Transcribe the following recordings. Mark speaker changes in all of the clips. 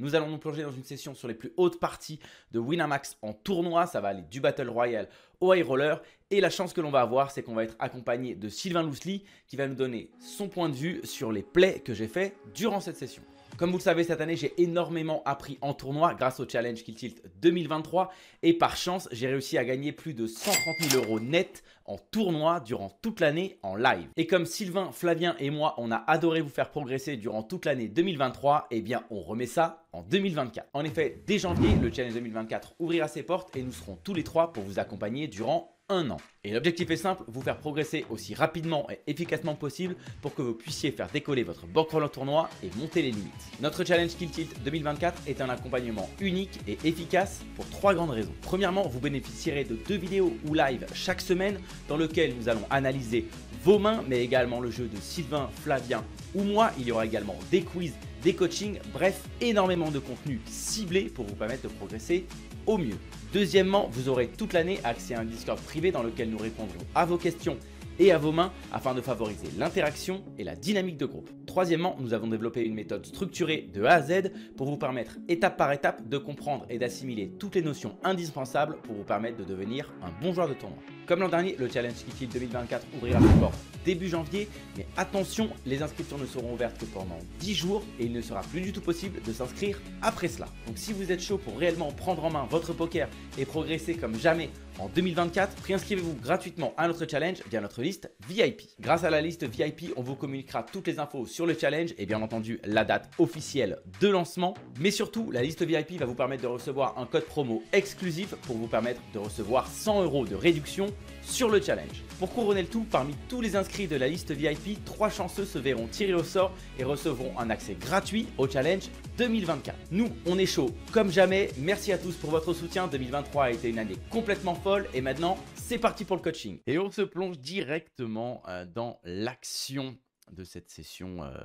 Speaker 1: Nous allons nous plonger dans une session sur les plus hautes parties de Winamax en tournoi. Ça va aller du Battle Royale au High Roller. Et la chance que l'on va avoir, c'est qu'on va être accompagné de Sylvain Lousli qui va nous donner son point de vue sur les plays que j'ai fait durant cette session. Comme vous le savez, cette année, j'ai énormément appris en tournoi grâce au challenge Kill Tilt 2023 et par chance, j'ai réussi à gagner plus de 130 000 euros net en tournoi durant toute l'année en live. Et comme Sylvain, Flavien et moi, on a adoré vous faire progresser durant toute l'année 2023, eh bien, on remet ça en 2024. En effet, dès janvier, le challenge 2024 ouvrira ses portes et nous serons tous les trois pour vous accompagner durant et l'objectif est simple, vous faire progresser aussi rapidement et efficacement possible pour que vous puissiez faire décoller votre bankroll en tournoi et monter les limites. Notre challenge Kill Tilt 2024 est un accompagnement unique et efficace pour trois grandes raisons. Premièrement, vous bénéficierez de deux vidéos ou live chaque semaine dans lequel nous allons analyser vos mains, mais également le jeu de Sylvain, Flavien ou moi. Il y aura également des quiz, des coachings, bref, énormément de contenu ciblé pour vous permettre de progresser au mieux. Deuxièmement, vous aurez toute l'année accès à un Discord privé dans lequel nous répondrons à vos questions et à vos mains afin de favoriser l'interaction et la dynamique de groupe. Troisièmement, nous avons développé une méthode structurée de A à Z pour vous permettre étape par étape de comprendre et d'assimiler toutes les notions indispensables pour vous permettre de devenir un bon joueur de tournoi. Comme l'an dernier, le Challenge Kill 2024 ouvrira ses portes début janvier, mais attention, les inscriptions ne seront ouvertes que pendant 10 jours et il ne sera plus du tout possible de s'inscrire après cela. Donc si vous êtes chaud pour réellement prendre en main votre poker et progresser comme jamais en 2024, préinscrivez-vous gratuitement à notre challenge via notre liste VIP. Grâce à la liste VIP, on vous communiquera toutes les infos sur le challenge et bien entendu la date officielle de lancement. Mais surtout, la liste VIP va vous permettre de recevoir un code promo exclusif pour vous permettre de recevoir 100 euros de réduction sur le challenge. Pour couronner le tout, parmi tous les inscrits de la liste VIP, trois chanceux se verront tirés au sort et recevront un accès gratuit au challenge 2024. Nous, on est chaud comme jamais. Merci à tous pour votre soutien. 2023 a été une année complètement folle et maintenant, c'est parti pour le coaching. Et on se plonge directement euh, dans l'action de cette session, euh,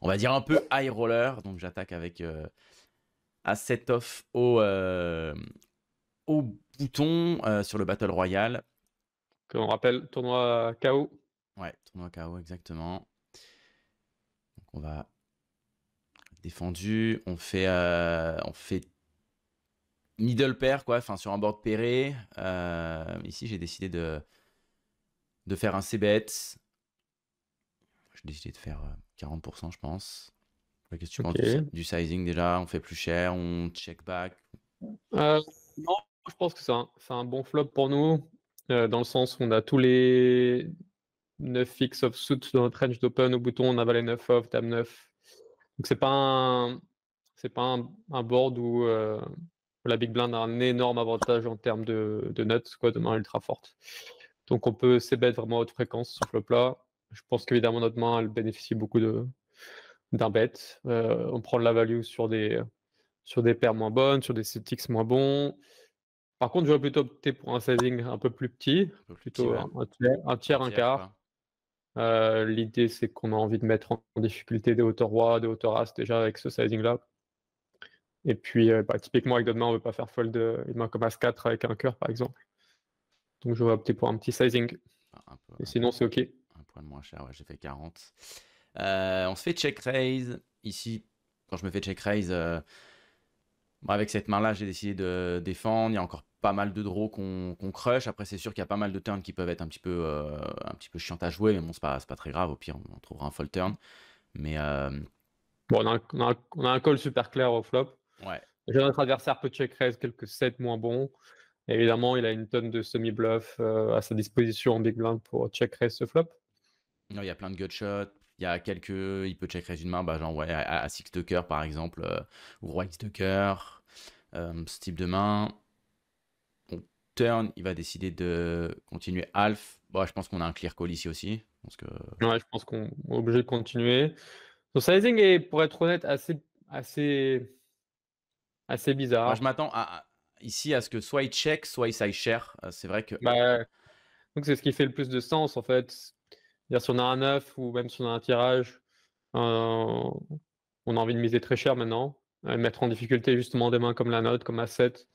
Speaker 1: on va dire un peu high roller. Donc j'attaque avec euh, set Off au, au bouton sur le Battle Royale on rappelle, tournoi KO. Ouais, tournoi KO, exactement. Donc on va défendu. On fait, euh, on fait middle pair, quoi, enfin sur un board pairé. Euh, ici, j'ai décidé de, de faire un CBET. J'ai décidé de faire 40%, euh, je pense. la question du, sizing déjà On fait plus cher, on check back Non,
Speaker 2: je pense que c'est un, un, bon flop pour nous. Euh, dans le sens où on a tous les 9 fix of suit dans notre range d'open au bouton, on a les 9 off, dame 9. Donc c'est pas un c'est pas un, board où, euh, la big blind a un énorme avantage en termes de, de nuts, quoi, de main ultra forte. Donc on peut c-bet vraiment à haute fréquence sur flop là. Je pense qu'évidemment notre main elle bénéficie beaucoup d'un bet. Euh, on prend de la value sur des sur des paires moins bonnes, sur des CTX moins bons. Par contre, vais plutôt opter pour un sizing un peu plus petit, plutôt un, tiers, un, quart. Euh, l'idée, c'est qu'on a envie de mettre en difficulté des hauteurs rois, des hauteurs as déjà avec ce sizing-là. Et puis, euh, bah, typiquement, avec d'autres mains, on ne veut pas faire fold euh, une main comme As4 avec un cœur, par exemple.
Speaker 1: Donc, je vais opter pour un petit sizing. Ah, sinon, c'est OK. Un point de moins cher, ouais, j'ai fait 40. on se fait check raise. Ici, quand je me fais check raise, bah, avec cette main-là, j'ai décidé de défendre. Il y a encore pas mal de draws qu'on crush. Après, c'est sûr qu'il y a pas mal de turns qui peuvent être un petit peu, euh, un petit peu chiant à jouer, mais bon, c'est pas, pas très grave. Au pire, on, trouvera un full turn. Mais. Euh, bon, on a, un, call super clair au flop.
Speaker 2: Ouais. notre adversaire peut check raise quelques 7 moins bons. évidemment, il a une tonne de semi-bluff euh, à sa disposition en big blind pour check raise ce flop.
Speaker 1: Il y a plein de gutshots il y a quelques. Il peut check raise une main, bah, genre ouais, à, Six de cœur par exemple, euh, ou Roi de cœur, ce euh, type de main. On turn, il va décider de continuer half. Bon, bah, je pense qu'on a un clear call ici aussi. Parce que... je
Speaker 2: pense qu'on est obligé de continuer. Son sizing est, pour être honnête, assez, assez, assez bizarre. je m'attends à, ici à ce que soit il check, soit il size share. Euh, c'est vrai que. Bah, donc c'est ce qui fait le plus de sens en fait si on a un 9 ou même si on a un tirage, euh, on a envie de miser très cher maintenant, et euh, mettre en difficulté justement des mains comme la note, comme A7,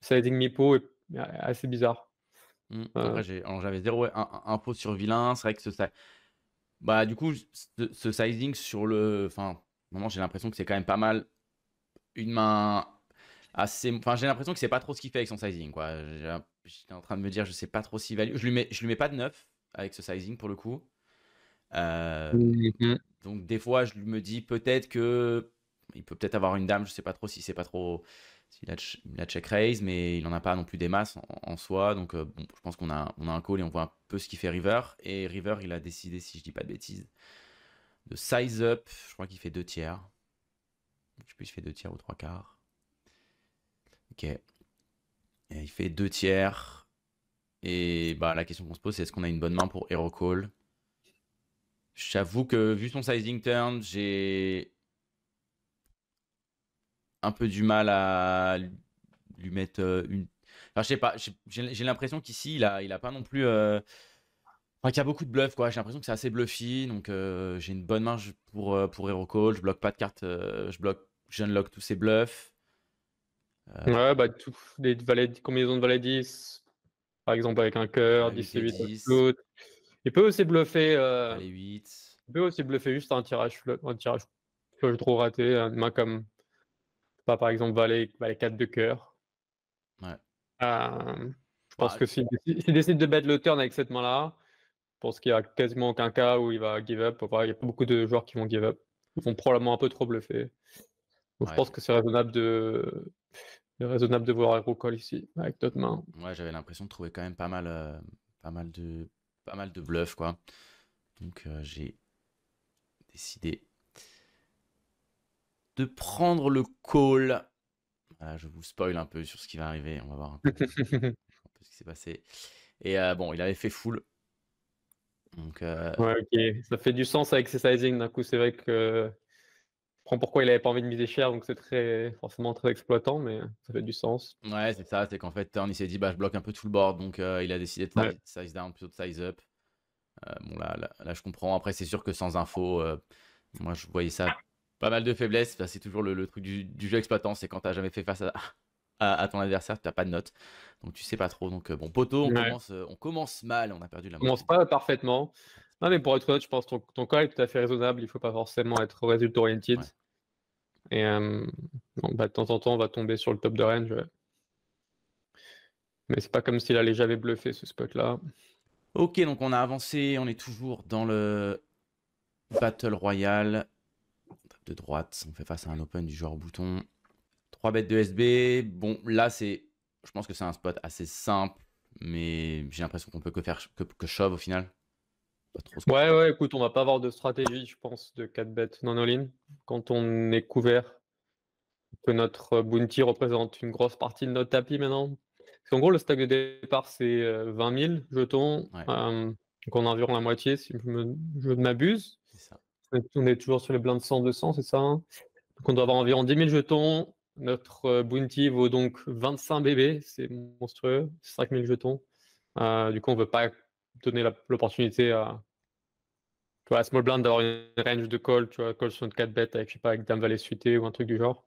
Speaker 2: sizing Mipo est assez bizarre.
Speaker 1: Mmh. Euh. J'avais zéro info sur vilain, c'est vrai que ce, ça... bah, du coup, ce, sizing sur le. Enfin, moment j'ai l'impression que c'est quand même pas mal une main assez. Enfin, j'ai l'impression que c'est pas trop ce qu'il fait avec son sizing, quoi. J'étais en train de me dire, je sais pas trop si value. Je lui mets, je lui mets pas de 9 avec ce sizing pour le coup. Euh, mhm. Donc des fois, je me dis peut-être que il peut peut-être avoir une dame. Je sais pas trop si c'est pas trop s'il a, check raise, mais il en a pas non plus des masses en, soi. Donc euh, bon, je pense qu'on a on a un call et on voit un peu ce qu'il fait River. Et River, il a décidé, si je dis pas de bêtises, de size up. Je crois qu'il fait deux tiers. Je sais plus, fait deux tiers ou trois quarts. Ok. il fait deux tiers. Et bah, la question qu'on se pose, c'est est-ce qu'on a une bonne main pour Hero Call J'avoue que vu son sizing turn, j'ai un peu du mal à lui mettre euh, une. Enfin, je sais pas, j'ai l'impression qu'ici, il a, il a pas non plus. Il euh, Enfin, y a beaucoup de bluffs, quoi. J'ai l'impression que c'est assez bluffy, donc euh, j'ai une bonne marge pour, pour Hero Call. Je bloque pas de cartes, je bloque, j'unlock tous ses bluffs. Ouais,
Speaker 2: bah, les valets, combinaisons de valets 10, par exemple, avec un cœur, 10 8, 10. Il peut aussi bluffer. 8. Euh, il peut aussi bluffer juste un tirage, un tirage que je raté. Une main comme. Pas par exemple, valet, valet 4 de cœur. Ouais. Euh, je pense bah, que s'il décide de mettre le turn avec cette main-là, je pense qu'il n'y a quasiment aucun cas où il va give up. il n'y a pas beaucoup de joueurs qui vont give up. Ils vont probablement un peu trop bluffer. Je pense que c'est raisonnable de... raisonnable de voir Hero Call ici avec d'autres mains.
Speaker 1: Ouais, j'avais l'impression de trouver quand même pas mal, euh, pas mal de pas mal de bluff quoi. Donc euh, j'ai décidé de prendre le call. je vous spoil un peu sur ce qui va arriver. On va voir un ce qui s'est passé. Et euh, bon, il avait fait full. Donc, euh, Ça fait du
Speaker 2: sens avec ses d'un coup. C'est vrai que comprends pourquoi il avait pas envie de miser cher, donc c'est très forcément très exploitant, mais ça
Speaker 1: fait du sens. Ouais, c'est ça, c'est qu'en fait, Turn, il s'est dit, bah, je bloque un peu tout le board, donc euh, il a décidé de size down plutôt de size up. Euh, bon, là, là, je comprends. Après, c'est sûr que sans info, euh, moi, je voyais ça pas mal de faiblesses. c'est toujours le, truc du, jeu exploitant, c'est quand tu n'as jamais fait face à, ton adversaire, tu t'as pas de notes, donc tu sais pas trop. Donc, bon, poteau, on, commence, on commence mal, on a perdu la On commence pas parfaitement. Non, mais pour être honnête, je pense que ton, ton
Speaker 2: est tout à fait raisonnable. Il ne faut pas forcément être résultat oriented. Et euh, bah, de temps en temps, on va tomber sur le top de range. Mais c'est pas comme s'il allait jamais
Speaker 1: bluffer ce spot-là. Ok, donc on a avancé. On est toujours dans le Battle Royale. de droite. On fait face à un open du joueur bouton. 3 bêtes de SB. Bon, là, c'est. Je pense que c'est un spot assez simple. Mais j'ai l'impression qu'on peut que faire que, que shove au final
Speaker 2: ouais, ouais, écoute, on va pas avoir de stratégie, je pense, de 4 bêtes non-all-in. Quand on est couvert, que notre bounty représente une grosse partie de notre tapis maintenant. en gros, le stack de départ, c'est 20 euh, 000 jetons. donc euh, on a environ la moitié, si je, me, m'abuse. On est toujours sur les blindes 100, 200, c'est ça hein. Donc on doit avoir environ 10 000 jetons. Notre euh, bounty vaut donc 25 bébés, c'est monstrueux, 5 000 jetons. du coup, on ne veut pas donner l'opportunité à tu vois, small blind d'avoir une range de call, tu vois, call 4 bêtes avec, je sais pas, avec dame valet suité ou un truc du genre.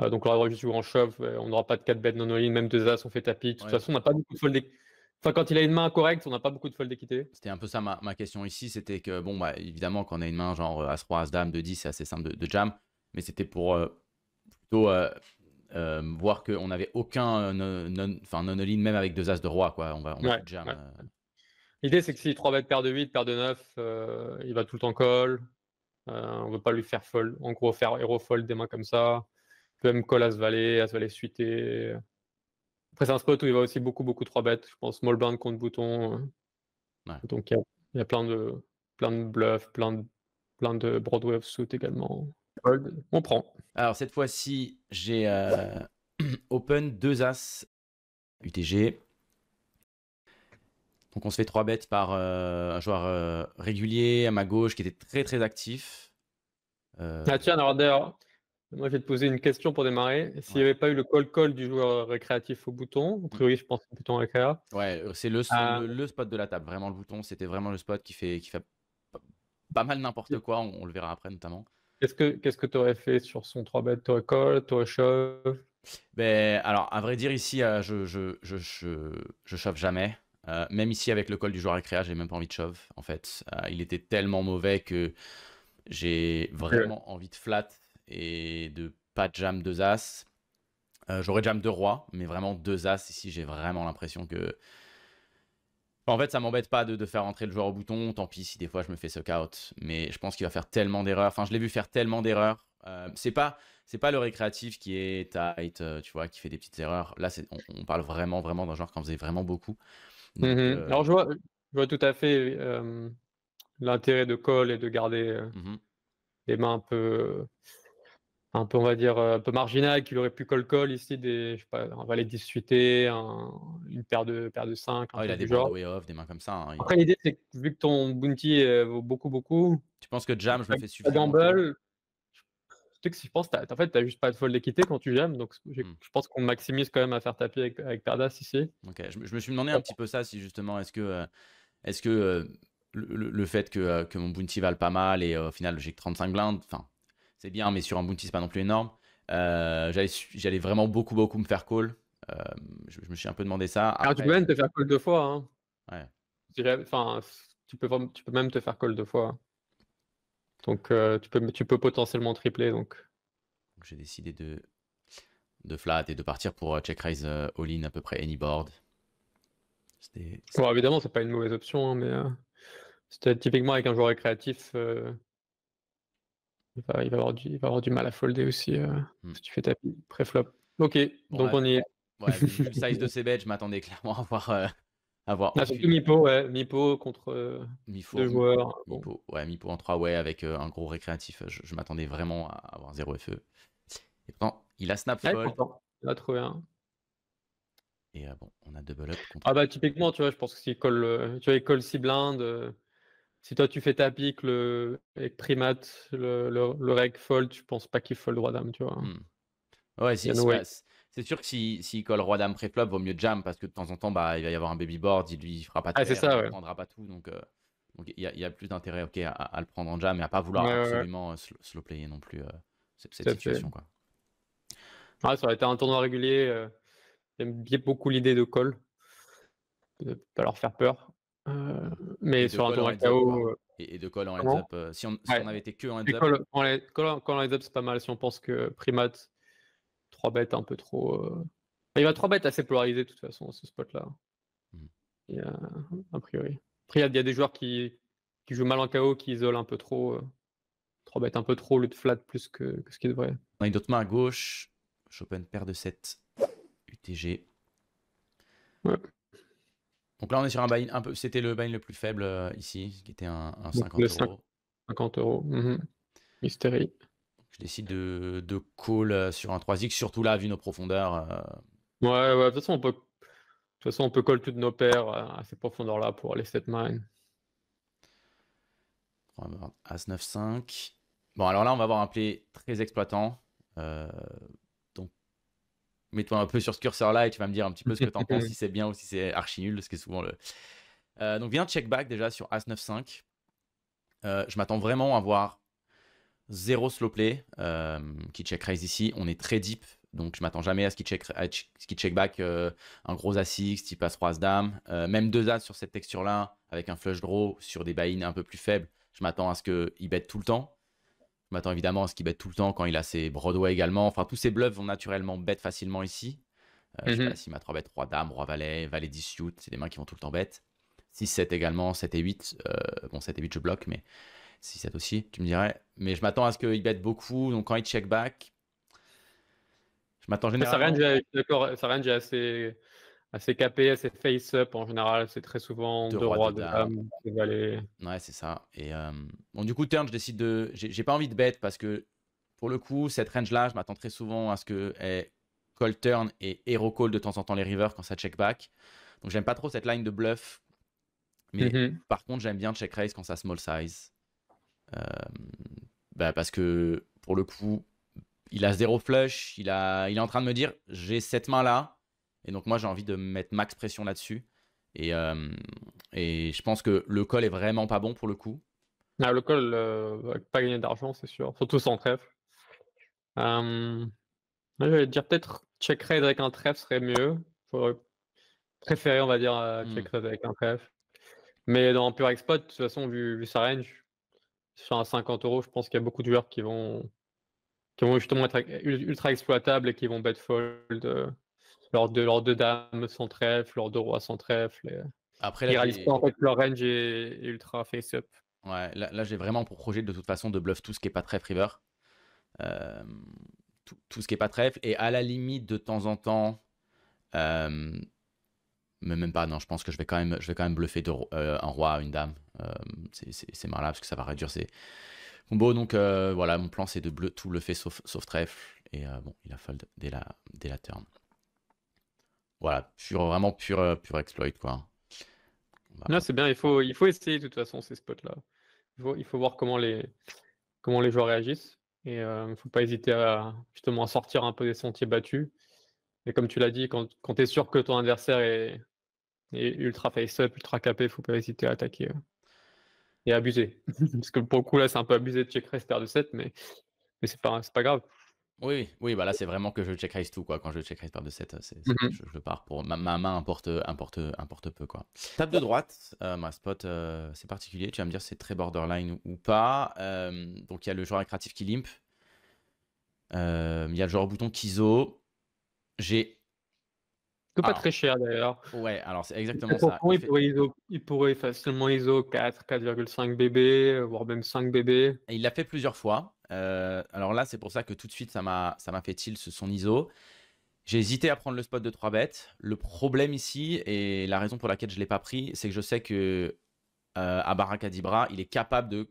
Speaker 2: Euh, donc, on aura juste joué en shove, euh, on n'aura pas de 4 bêtes non all même deux as, on fait tapis. De toute façon, on n'a pas beaucoup de fold
Speaker 1: Enfin, quand il a une main correcte, on n'a pas beaucoup de fold d'équité. C'était un peu ça ma, ma question ici, c'était que, bon, bah, évidemment, quand on a une main genre As-Roi, As-Dame, de 10, c'est assez simple de, jam, mais c'était pour euh, plutôt euh, voir qu'on n'avait aucun non all même avec deux As de Roi, quoi. On va, on jam.
Speaker 2: L'idée, c'est que si 3 bet paire de 8, paire de 9, il va tout le temps call. Euh, on ne veut pas lui faire fold. En gros, faire hero fold des mains comme ça. Il peut même call as valet, as valet suité. Après, c'est un spot où il va aussi beaucoup, beaucoup 3 bêtes. Je pense small blind contre bouton. Donc, il y, a, plein, de, plein de bluffs, plein de, plein de Broadway offsuit également.
Speaker 1: on prend. Alors, cette fois-ci, j'ai euh, open 2 as UTG. Donc on se fait 3 bêtes par euh, un joueur euh, régulier à ma gauche qui était très très actif. Euh... Ah,
Speaker 2: tiens, alors d'ailleurs, moi je vais te poser une question pour démarrer. S'il n'y avait pas eu le call-call du joueur euh, récréatif au bouton, a mm. priori je pense au bouton récréat.
Speaker 1: Ouais, c'est ah. le, le, spot de la table, vraiment le bouton, c'était vraiment le spot qui fait, qui fait pas mal n'importe quoi, on, le verra après notamment.
Speaker 2: Qu'est-ce que qu'est-ce que tu aurais fait sur son 3 bêtes aurais call, t'aurais shove
Speaker 1: ben, alors, à vrai dire, ici, je, je, je, je, shove jamais. Euh, même ici avec le col du joueur récréa, j'ai même pas envie de shove en fait. Euh, il était tellement mauvais que j'ai vraiment envie de flat et de pas de jam deux as. Euh, j'aurais jam deux rois, mais vraiment deux as ici, j'ai vraiment l'impression que. En fait, ça m'embête pas de, de, faire entrer le joueur au bouton, tant pis si des fois je me fais suck out, mais je pense qu'il va faire tellement d'erreurs. Enfin, je l'ai vu faire tellement d'erreurs. c'est pas c'est pas le récréatif qui est tight, tu vois, qui fait des petites erreurs. Là, on, on parle vraiment, vraiment d'un joueur qui en faisait vraiment beaucoup. Mhm. Euh, Alors, je vois, tout à fait euh, l'intérêt de call et de
Speaker 2: garder des euh, mhm. mains un peu, un peu, on va dire, un peu marginales qu'il aurait pu call-call ici, des, je sais pas, un valet un, une paire de, paire de 5. Ah, il a des De way
Speaker 1: off, des mains comme ça. Hein, Après,
Speaker 2: l'idée, c'est que vu que ton bounty vaut beaucoup, beaucoup. Tu penses que Jam, je me fais suffisamment. Gamble, que si je pense, as, en fait, juste pas de fold d'équité quand
Speaker 1: tu gemmes, donc hmm. je pense qu'on maximise quand même à faire tapis avec, avec Perdas ici. Ok, je, me suis demandé un petit peu ça, si justement, est-ce que, euh, est que euh, le, fait euh, que, mon bounty vale pas mal et au final j'ai que 35 blindes, enfin, c'est bien, mais sur un bounty, c'est pas non plus énorme. J'allais vraiment beaucoup, beaucoup me faire call. je, me suis un peu demandé ça. tu peux même te faire call deux
Speaker 2: fois. tu peux même te faire call deux fois. Donc euh, tu, peux, tu peux potentiellement tripler. Donc,
Speaker 1: j'ai décidé de, de flat et de partir pour euh, check raise euh, all-in à peu près any board. C'était,
Speaker 2: bon, évidemment, c'est pas une mauvaise option, hein, mais c'était typiquement avec un joueur créatif. il, va, avoir du, va avoir du mal à folder aussi hmm. si tu fais ta pré-flop. Ok, donc on y est. Ouais, le size de
Speaker 1: ces bêtes, je m'attendais clairement à voir avoir Ah, surtout Mipo, ouais. Mipo contre euh, Mipo, deux joueurs. Mipo, bon. ouais, Mipo en 3, ouais, avec euh, un gros récréatif. Je, m'attendais vraiment à avoir 0 FE. Et pourtant, il a snap ah, ouais,
Speaker 2: Il a trouvé un.
Speaker 1: Et euh, bon, on a double up. Contre... Ah
Speaker 2: bah typiquement, tu vois, je pense que s'il colle, euh, tu vois, il colle 6 blindes. si toi tu fais ta pique le, avec primate le, le, le reg fold, je pense pas qu'il fold droit dame, tu vois. Hmm.
Speaker 1: Ouais, c'est no c'est sûr que si, si colle roi dame pré-flop, vaut mieux jam parce que de temps en temps, bah, il va y avoir un baby board, il lui fera pas ah, de ah, prendra pas tout. Donc, euh, il y a, plus d'intérêt ok à, le prendre en jam et à pas vouloir absolument euh, slow player non plus euh, cette, situation. Quoi.
Speaker 2: ça aurait été un tournoi régulier. J'aime bien beaucoup l'idée de call, de pas leur faire peur. mais sur un tournoi Et, de call en heads-up. si, on, avait été que en heads-up. Call, en heads-up, c'est pas mal si on pense que Primat 3 bêtes un peu trop. Euh. il va 3 bêtes assez polarisé de toute façon, ce spot-là.
Speaker 1: Hmm.
Speaker 2: a priori. Après, il y, a des joueurs qui, jouent mal en KO, qui isolent un peu trop. 3 euh, bêtes un peu trop, le flat plus que, ce qui devrait.
Speaker 1: On a une autre main à gauche. Chopin paire de 7. UTG. Donc là, on est sur un buy un peu. C'était le buy le plus faible euh, ici, qui était un, un 50 euros.
Speaker 2: 50 euros. Mhm
Speaker 1: je décide de, call euh, sur un 3x, surtout là, vu nos profondeurs. Euh.
Speaker 2: Ouais, de toute façon, on peut, toute call toutes nos paires euh, à ces profondeurs-là pour aller 7 mine.
Speaker 1: As 9, 5. Bon, alors là, on va avoir un play très exploitant. donc, mets-toi un peu sur ce curseur-là et tu vas me dire un petit peu ce que tu en penses, si c'est bien ou si c'est archi nul, ce qui est souvent le. donc, viens check back déjà sur As 9, 5. je m'attends vraiment à voir zéro slow play euh, qui check raise ici. On est très deep, donc je m'attends jamais à ce qu'il check, check, back euh, un gros A6, type A3, As, Dame. Euh, même deux As sur cette texture-là, avec un flush draw sur des buy un peu plus faibles, je m'attends à ce qu'il bête tout le temps. Je m'attends évidemment à ce qu'il bête tout le temps quand il a ses Broadway également. Enfin, tous ses bluffs vont naturellement bête facilement ici. Je ne Je sais mhm. pas, si ma 3 bête, 3 dames, roi valet, valet 10 suit, c'est des mains qui vont tout le temps bête. 6-7 également, 7 et 8. bon, 7 et 8, je bloque, mais si, 7 aussi, tu me dirais. Mais je m'attends à ce qu'il bête beaucoup. Donc quand il check back, je m'attends généralement.
Speaker 2: Ça range assez, assez capé, assez face-up en général. C'est très souvent de, de
Speaker 1: de, Ouais, c'est ça. Et bon, euh, du coup, turn, je décide de. J'ai pas envie de bête parce que pour le coup, cette range-là, je m'attends très souvent à ce que call turn et hero call de temps en temps les rivers quand ça check back. Donc j'aime pas trop cette line de bluff. Mais mm-hmm. par contre, j'aime bien check raise quand ça small size. Euh, bah parce que pour le coup, il a zéro flush, il, a, il est en train de me dire j'ai cette main là, et donc moi j'ai envie de mettre max pression là-dessus. Et, euh, et je pense que le call est vraiment pas bon pour le coup.
Speaker 2: Ah, le call, euh, pas gagner d'argent, c'est sûr,
Speaker 1: surtout sans trèfle. je vais
Speaker 2: dire peut-être check raid avec un trèfle serait mieux. Faudrait préféré, on va dire, check hmm. raid avec un trèfle. Mais dans pure exploit, de toute façon, vu, vu sa range, un 50 euros, je pense qu'il y a beaucoup de joueurs qui vont, qui vont justement être ultra exploitables et qui vont bet fold lors de l'ordre de dames sans trèfle, lors de rois sans trèfle. Après, là, ils réalisent pas
Speaker 1: en fait leur range est, ultra face-up. Ouais, là, j'ai vraiment pour projet de toute façon de bluff tout ce qui est pas trèfle river. Euh, tout, ce qui est pas trèfle. Et à la limite, de temps en temps, euh, mais même pas, non, je pense que je vais quand même, je vais quand même bluffer euh, un roi, une dame. Euh, c'est c'est parce que ça va réduire ses combos. Donc euh, voilà, mon plan c'est de bleu, tout bluffer sauf, sauf trèfle. Et bon, il a fold dès la, dès la turn. Voilà, pure, vraiment pure pure exploit quoi.
Speaker 2: Là, c'est bien, il faut, il faut essayer de toute façon ces spots-là. Il faut, il faut voir comment les, comment les joueurs réagissent. Et il ne faut pas hésiter à justement sortir un peu des sentiers battus. Et comme tu l'as dit, quand, quand tu es sûr que ton adversaire est, et ultra face-up, ultra capé, faut pas hésiter à attaquer. Hein. et abuser. Parce que pour le coup, là, c'est un peu abusé de check raise paire de 7, mais, mais c'est pas, pas grave. Oui, oui, bah
Speaker 1: là c'est vraiment que je check raise tout quoi. Quand je check raise paire de 7, mm-hmm. je, pars pour ma, main importe, importe, importe peu quoi. de droite, euh, ma spot, euh, c'est particulier. Tu vas me dire c'est très borderline ou pas. Euh, donc il y a le joueur récréatif qui limp. Il y a le joueur bouton Kizo. J'ai que pas ah. très cher d'ailleurs. Ouais, alors c'est exactement ça. il, pourrait facilement ISO 4, 4,5 BB, voire même 5 BB. il l'a fait plusieurs fois. Euh, alors là, c'est pour ça que tout de suite, ça m'a fait tilt son ISO. J'ai hésité à prendre le spot de 3 bêtes. Le problème ici, et la raison pour laquelle je ne l'ai pas pris, c'est que je sais que euh, à Barakadibra, il est capable de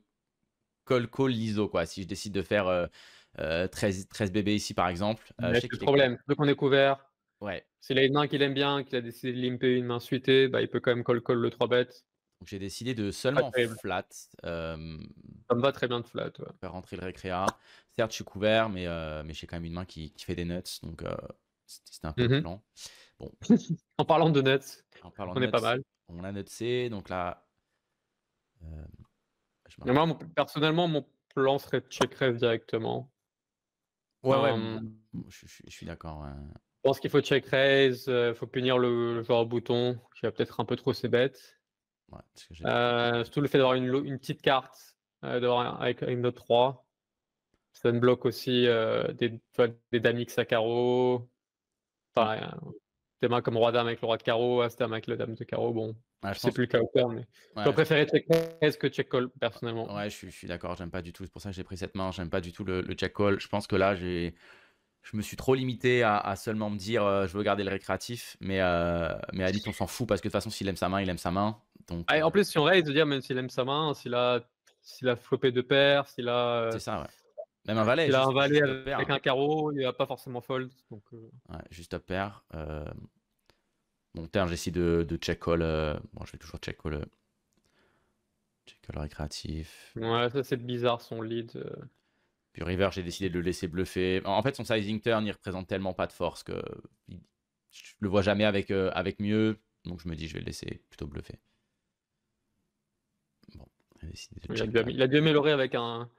Speaker 1: call call l'ISO. Quoi. Si je décide de faire 13, 13 BB ici, par exemple. Euh, c'est le problème.
Speaker 2: Vu qu'on est couvert, Ouais, s'il a une main qu'il aime bien, qu'il a décidé de limper une main suitée, bah, il peut quand
Speaker 1: même call-call le 3 bêtes. Donc j'ai décidé de seulement flat. ça me va très bien de flat. Ouais. Faire rentrer le récréa. Certes, je suis couvert, mais, euh, mais j'ai quand même une main qui, fait des nuts. Donc euh, c'était un peu mmh Bon. en parlant de nuts, on est pas mal. On l'a C, Donc là. Euh, moi, personnellement,
Speaker 2: mon plan serait de check directement. Ouais, ouais.
Speaker 1: Je, suis d'accord.
Speaker 2: Je pense qu'il faut check raise, il euh, faut punir le, joueur au bouton, qui va peut-être un peu trop ses bêtes. Ouais, que euh, surtout le fait d'avoir une, petite carte euh, d'avoir avec une note 3. Ça me bloque aussi des, dames X à carreau. Mm. des mains comme roi dame avec le roi de carreau, as dame avec le dame de carreau. Bon,
Speaker 1: je c'est plus le cas au terme, mais je préférais check raise que check call personnellement. Ouais, je suis, je suis d'accord, j'aime pas du tout. C'est pour ça que j'ai pris cette main, j'aime pas du tout le, check call. Je pense que là, j'ai je me suis trop limité à, seulement me dire euh, je veux garder le récréatif, mais, euh, mais on s'en fout parce que de toute façon, s'il aime sa main, il aime sa main. Ah, en euh, plus, si on raid, dire même s'il aime sa main, s'il a, s'il a flopé deux paires,
Speaker 2: s'il a. Euh, c'est ça, ouais.
Speaker 1: Même un valet. S'il a un valet avec, un
Speaker 2: hein. carreau, il a pas forcément fold. ouais,
Speaker 1: juste à pair. Mon terme, j'essaie de, de check call. Bon, je vais toujours check call. Check call récréatif.
Speaker 2: Ouais, ça c'est bizarre son lead.
Speaker 1: Puis River, j'ai décidé de le laisser bluffer. En fait, son sizing turn, il représente tellement pas de force que je le vois jamais avec, euh, avec mieux. Donc je me dis, je vais le laisser plutôt bluffer. il, a dû,
Speaker 2: il, avec un.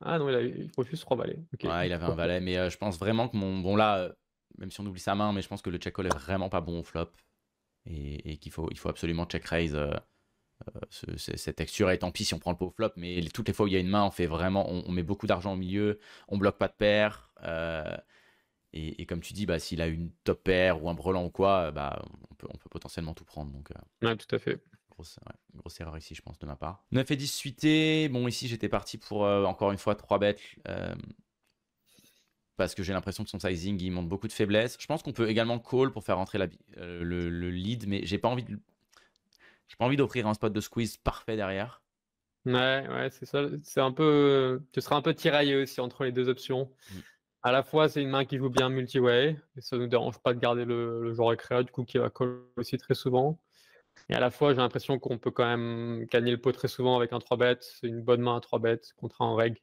Speaker 2: Ah non, il, refuse trois valets. il avait un valet,
Speaker 1: mais euh, je pense vraiment que mon. Bon, là, euh, même si on oublie sa main, mais je pense que le check-call est vraiment pas bon au flop. Et, qu'il faut, il faut absolument check-raise euh, cette texture est tant pis si on prend le pot flop mais toutes les fois où il y a une main on fait vraiment on, met beaucoup d'argent au milieu on bloque pas de paire euh, et, comme tu dis bah s'il a une top paire ou un brelan ou quoi euh, bah on peut, potentiellement tout prendre donc tout à fait grosse, erreur ici je pense de ma part 9 et 10 suité bon ici j'étais parti pour encore une fois 3 bêtes parce que j'ai l'impression que son sizing il montre beaucoup de faiblesse Je pense qu'on peut également call pour faire rentrer la, le, lead, mais j'ai pas envie de j'ai pas envie d'offrir un spot de squeeze parfait derrière.
Speaker 2: Ouais, ouais, c'est ça. C'est un peu, tu seras un peu tiraillé aussi entre les deux options. Mm. À la fois, c'est une main qui joue bien multi-way, et ça nous dérange pas de garder le, le joueur créer, du coup, qui va call aussi très souvent. Et à la fois, j'ai l'impression qu'on peut quand même gagner le pot très souvent avec un 3-bet. C'est une bonne main à 3-bet contre un reg.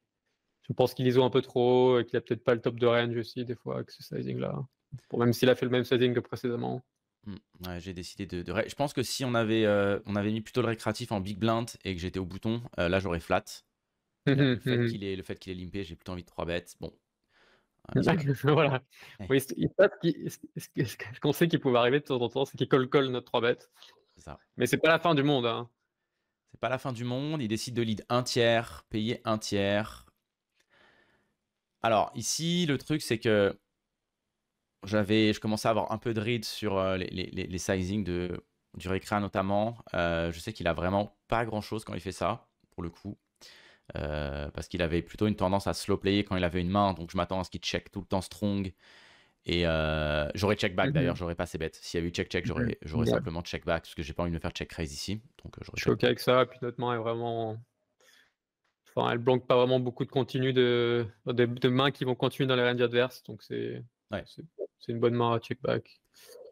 Speaker 2: Je pense qu'il ISO un peu trop et qu'il a peut-être pas le top de range aussi, des fois, avec ce sizing-là.
Speaker 1: même s'il a fait le même sizing que
Speaker 2: précédemment.
Speaker 1: Mm. j'ai décidé de, Je pense que si on avait, euh, on avait mis plutôt le récréatif en big blind et que j'étais au bouton, euh, là j'aurais flat. le, fait qu'il est, est limpé, j'ai plutôt envie de 3 bêtes. Bon. Euh, voilà. ce qu'on sait qu'il pouvait arriver de temps en temps, c'est qu'il colle notre 3 bêtes. Ça. Mais c'est pas la fin du monde. Hein. C'est pas la fin du monde. Il décide de lead un tiers, payer un tiers. Alors ici, le truc c'est que j'avais, je commençais à avoir un peu de ride sur euh, les, les, les, sizings de, du récréa notamment. Euh, je sais qu'il a vraiment pas grand chose quand il fait ça, pour le coup. Euh, parce qu'il avait plutôt une tendance à slow player quand il avait une main, donc je m'attends à ce qu'il check tout le temps strong. Et j'aurais check back d'ailleurs, mhm. j'aurais pas ces bêtes. S'il y a eu check check, j'aurais, j'aurais simplement check back parce que j'ai pas envie de me faire check raise ici. Donc je suis ok avec
Speaker 2: ça. Puis notre main est vraiment elle bloque pas vraiment beaucoup de continu de, de, mains qui vont continuer dans les ranges adverses. Donc c'est
Speaker 1: c'est une bonne main à check back.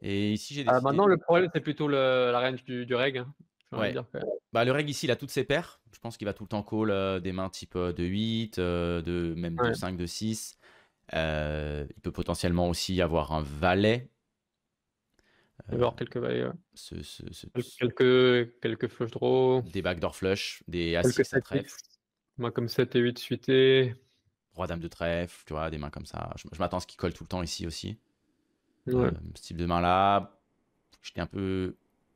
Speaker 1: Et ici, j'ai euh, Maintenant, le
Speaker 2: problème, c'est plutôt la range du, du reg. Hein,
Speaker 1: bah, le reg ici, il a toutes ses paires. Je pense qu'il va tout le temps call euh, des mains type euh, de 8, de, même de 5, de 6. il peut potentiellement aussi avoir un valet. Il avoir quelques valets. Ce, ce, quelques, quelques flush draw. Des backdoor flush, des a 6 à Moi, comme 7 et 8 suités. Roi Dame de trèfle, tu vois, des mains comme ça. Je, m'attends à ce qu'il colle tout le temps ici aussi. Euh, ce type de main là, j'étais un peu.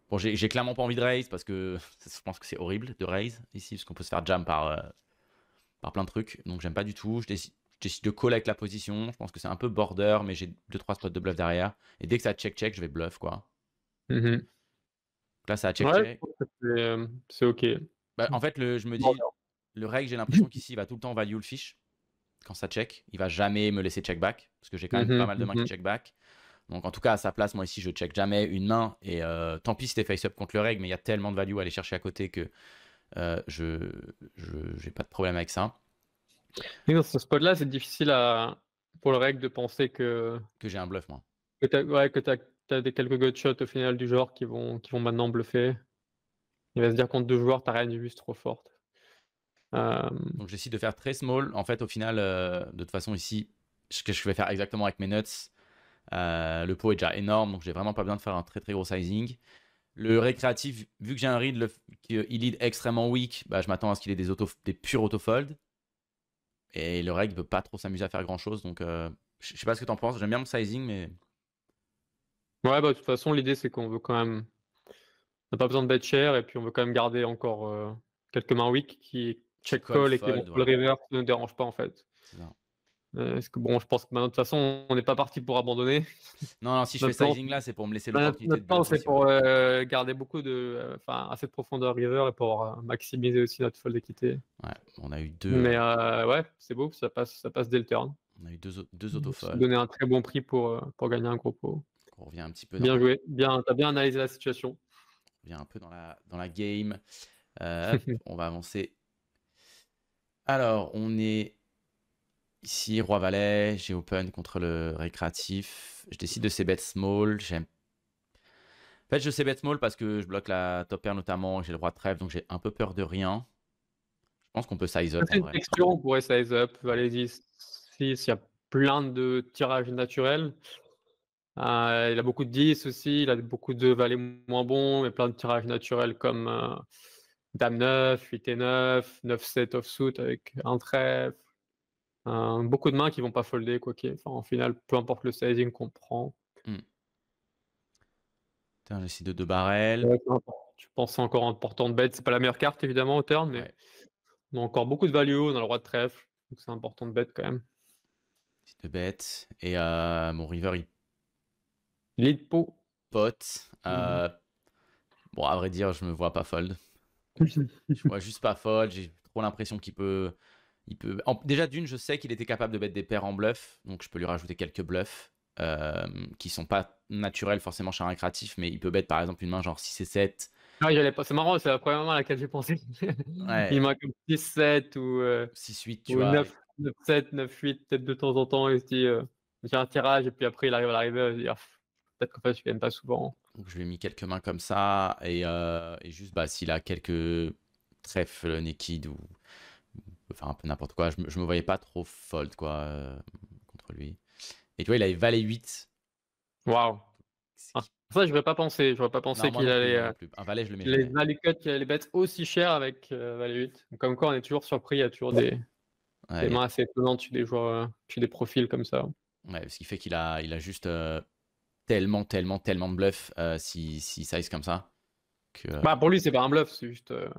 Speaker 1: Bon, j'ai clairement pas envie de raise parce que je pense que c'est horrible de raise ici, parce qu'on peut se faire jam par, euh, par plein de trucs. Donc j'aime pas du tout. Je décide, de collecte avec la position. Je pense que c'est un peu border, mais j'ai 2-3 spots de bluff derrière. Et dès que ça check-check, je vais bluff quoi. Mm-hmm. là, ça check-check. Euh, c'est ok. Bah, en fait, le, je me dis, le règle j'ai l'impression qu'ici, il va tout le temps value le fish quand ça check. Il va jamais me laisser check back parce que j'ai quand même mhm, pas mal de mains qui mhm. check back. Donc en tout cas, à sa place, moi ici, je check jamais une main. Et euh, tant pis si t'es face-up contre le reg mais il y a tellement de value à aller chercher à côté que euh, je j'ai pas de problème avec ça. dans ce spot-là, c'est difficile à, pour le reg de penser que... Que
Speaker 2: j'ai un bluff, moi. Que t'as as, des quelques good shots au final du genre qui vont, qui vont maintenant bluffer.
Speaker 1: Il va se dire contre deux joueurs, t'as rien
Speaker 2: juste trop forte.
Speaker 1: Euh, donc j'essaie de faire très small. En fait, au final, euh, de toute façon, ici, ce que je vais faire exactement avec mes nuts, euh, le pot est déjà énorme, donc j'ai vraiment pas besoin de faire un très très gros sizing. Le récréatif, vu que j'ai un read, le, il lead extrêmement weak, bah, je m'attends à ce qu'il ait des, auto, des purs autofold. Et le règle ne peut pas trop s'amuser à faire grand chose. Donc, je sais pas ce que tu en penses. J'aime bien le sizing, mais. Ouais, bah, de toute façon, l'idée, c'est qu'on veut quand même. pas besoin
Speaker 2: de bet cher et puis on veut quand même garder encore quelques mains weak qui, check call, et que le river ne dérange pas en fait. Euh, ce que bon, je pense que de toute façon, on n'est pas parti pour
Speaker 1: abandonner. Non, si je fais sizing là, c'est pour me laisser l'opportunité
Speaker 2: de. c'est pour euh, garder beaucoup de. Euh, enfin, assez de profondeur river et pour euh, maximiser aussi notre fold d'équité
Speaker 1: Ouais, on a eu deux. Mais
Speaker 2: ouais, c'est beau, ça passe, ça passe dès le turn. On a eu deux, deux autofolds. Donner un très bon prix pour, pour gagner un gros pot. On revient un petit peu. Dans bien
Speaker 1: joué, bien, t'as bien analysé la situation. On revient un peu dans la, dans la game. on va avancer alors, on est ici, Roi Valet, j'ai open contre le récréatif. Je décide de ces bêtes small. J'aime. En fait, je sais bet small parce que je bloque la top pair notamment, j'ai le roi de trèfle, donc j'ai un peu peur de rien. Je pense qu'on peut size up. C'est une
Speaker 2: on pourrait size up. allez 6, il y a plein de tirages naturels. Euh, il a beaucoup de 10 aussi, il a beaucoup de valets moins bons, mais plein de tirages naturels comme. Euh, Dame 9, 8 et 9, 9, 7 off-suit avec un trèfle. beaucoup de mains qui vont pas folder, quoi qu'il Enfin, en final, peu importe le sizing qu'on prend.
Speaker 1: Hmm. j'ai essayé de deux barrels.
Speaker 2: tu penses encore en portant de bête. C'est pas la meilleure carte, évidemment, au turn, mais on a encore beaucoup de value. On a le roi de trèfle. Donc, c'est important de bête
Speaker 1: quand même. de bête. Et euh, mon river, il. pot. Mmh. Euh, bon, à vrai dire, je me vois pas fold je vois juste pas folle. J'ai trop l'impression qu'il peut. Il peut... déjà d'une, je sais qu'il était capable de mettre des paires en bluff, donc je peux lui rajouter quelques bluffs euh, qui sont pas naturels forcément chez un récréatif, mais il peut bête par exemple une main genre 6 et 7.
Speaker 2: Ah, pas... C'est marrant, c'est la première main à laquelle j'ai pensé. Ouais. il
Speaker 1: manque comme 6, 7 ou 6, euh, 8,
Speaker 2: tu vois, 9, 9, 7, 9, 8, peut-être de temps en temps. il si, euh... j'ai un tirage et puis après il arrive à l'arrivée, ah, peut-être qu'en fait je gagne pas souvent
Speaker 1: je lui ai mis quelques mains comme ça. Et, euh, juste, bah, s'il a quelques trèfles naked ou, enfin un peu n'importe quoi, je, je, me voyais pas trop fold quoi euh, contre lui. Et tu vois, il avait valet 8.
Speaker 2: Waouh! Ah, ça, je n'aurais pas penser. Je pas penser qu'il allait. Euh,
Speaker 1: un valet, je le mets. Les
Speaker 2: valets cut qui aussi cher avec valet 8. comme quoi, on est toujours surpris. Il y a toujours des, mains assez étonnantes chez des joueurs, des profils comme ça.
Speaker 1: Ouais, ce qui fait qu'il a, il a juste tellement, tellement, tellement de bluff euh, si, ça size comme ça. Que, euh,
Speaker 2: Bah pour lui, c'est pas un bluff, c'est juste. Euh,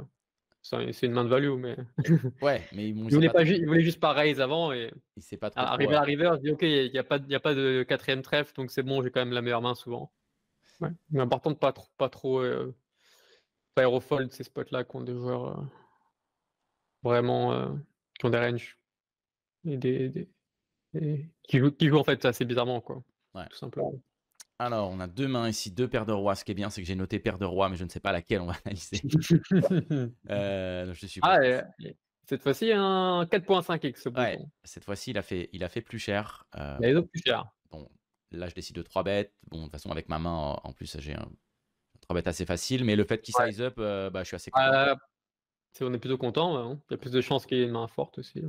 Speaker 2: c'est une main de value, mais.
Speaker 1: ouais, mais il, voulait pas, il, voulait juste
Speaker 2: pas raise avant et. Il sait pas trop. Arrivé à river, il dis ok, il n'y a, pas, y a pas de quatrième trèfle, donc c'est bon, j'ai quand même la meilleure main souvent. Ouais. Mais important de pas trop. Pas trop pas aérofold ces spots-là ont des joueurs vraiment. qui ont des ranges. Et des,
Speaker 1: qui, jouent, qui en fait assez bizarrement, quoi. Tout simplement. Alors, on a deux mains ici, deux paires de rois. Ce qui est bien, c'est que j'ai noté paire de rois, mais je ne sais pas laquelle on va analyser. euh, je suis ah, cette fois-ci, un 4.5x. cette fois-ci, il, a fait, il a fait plus cher. Euh, il a plus cher. Bon, là, je décide de 3 bêtes. Bon, de toute façon, avec ma main, en plus, j'ai un 3 bêtes assez facile. Mais le fait qu'il size
Speaker 2: up, euh, bah, je suis assez content. Euh, on est plutôt content. Hein. Il y a plus de chances qu'il y ait une main forte aussi.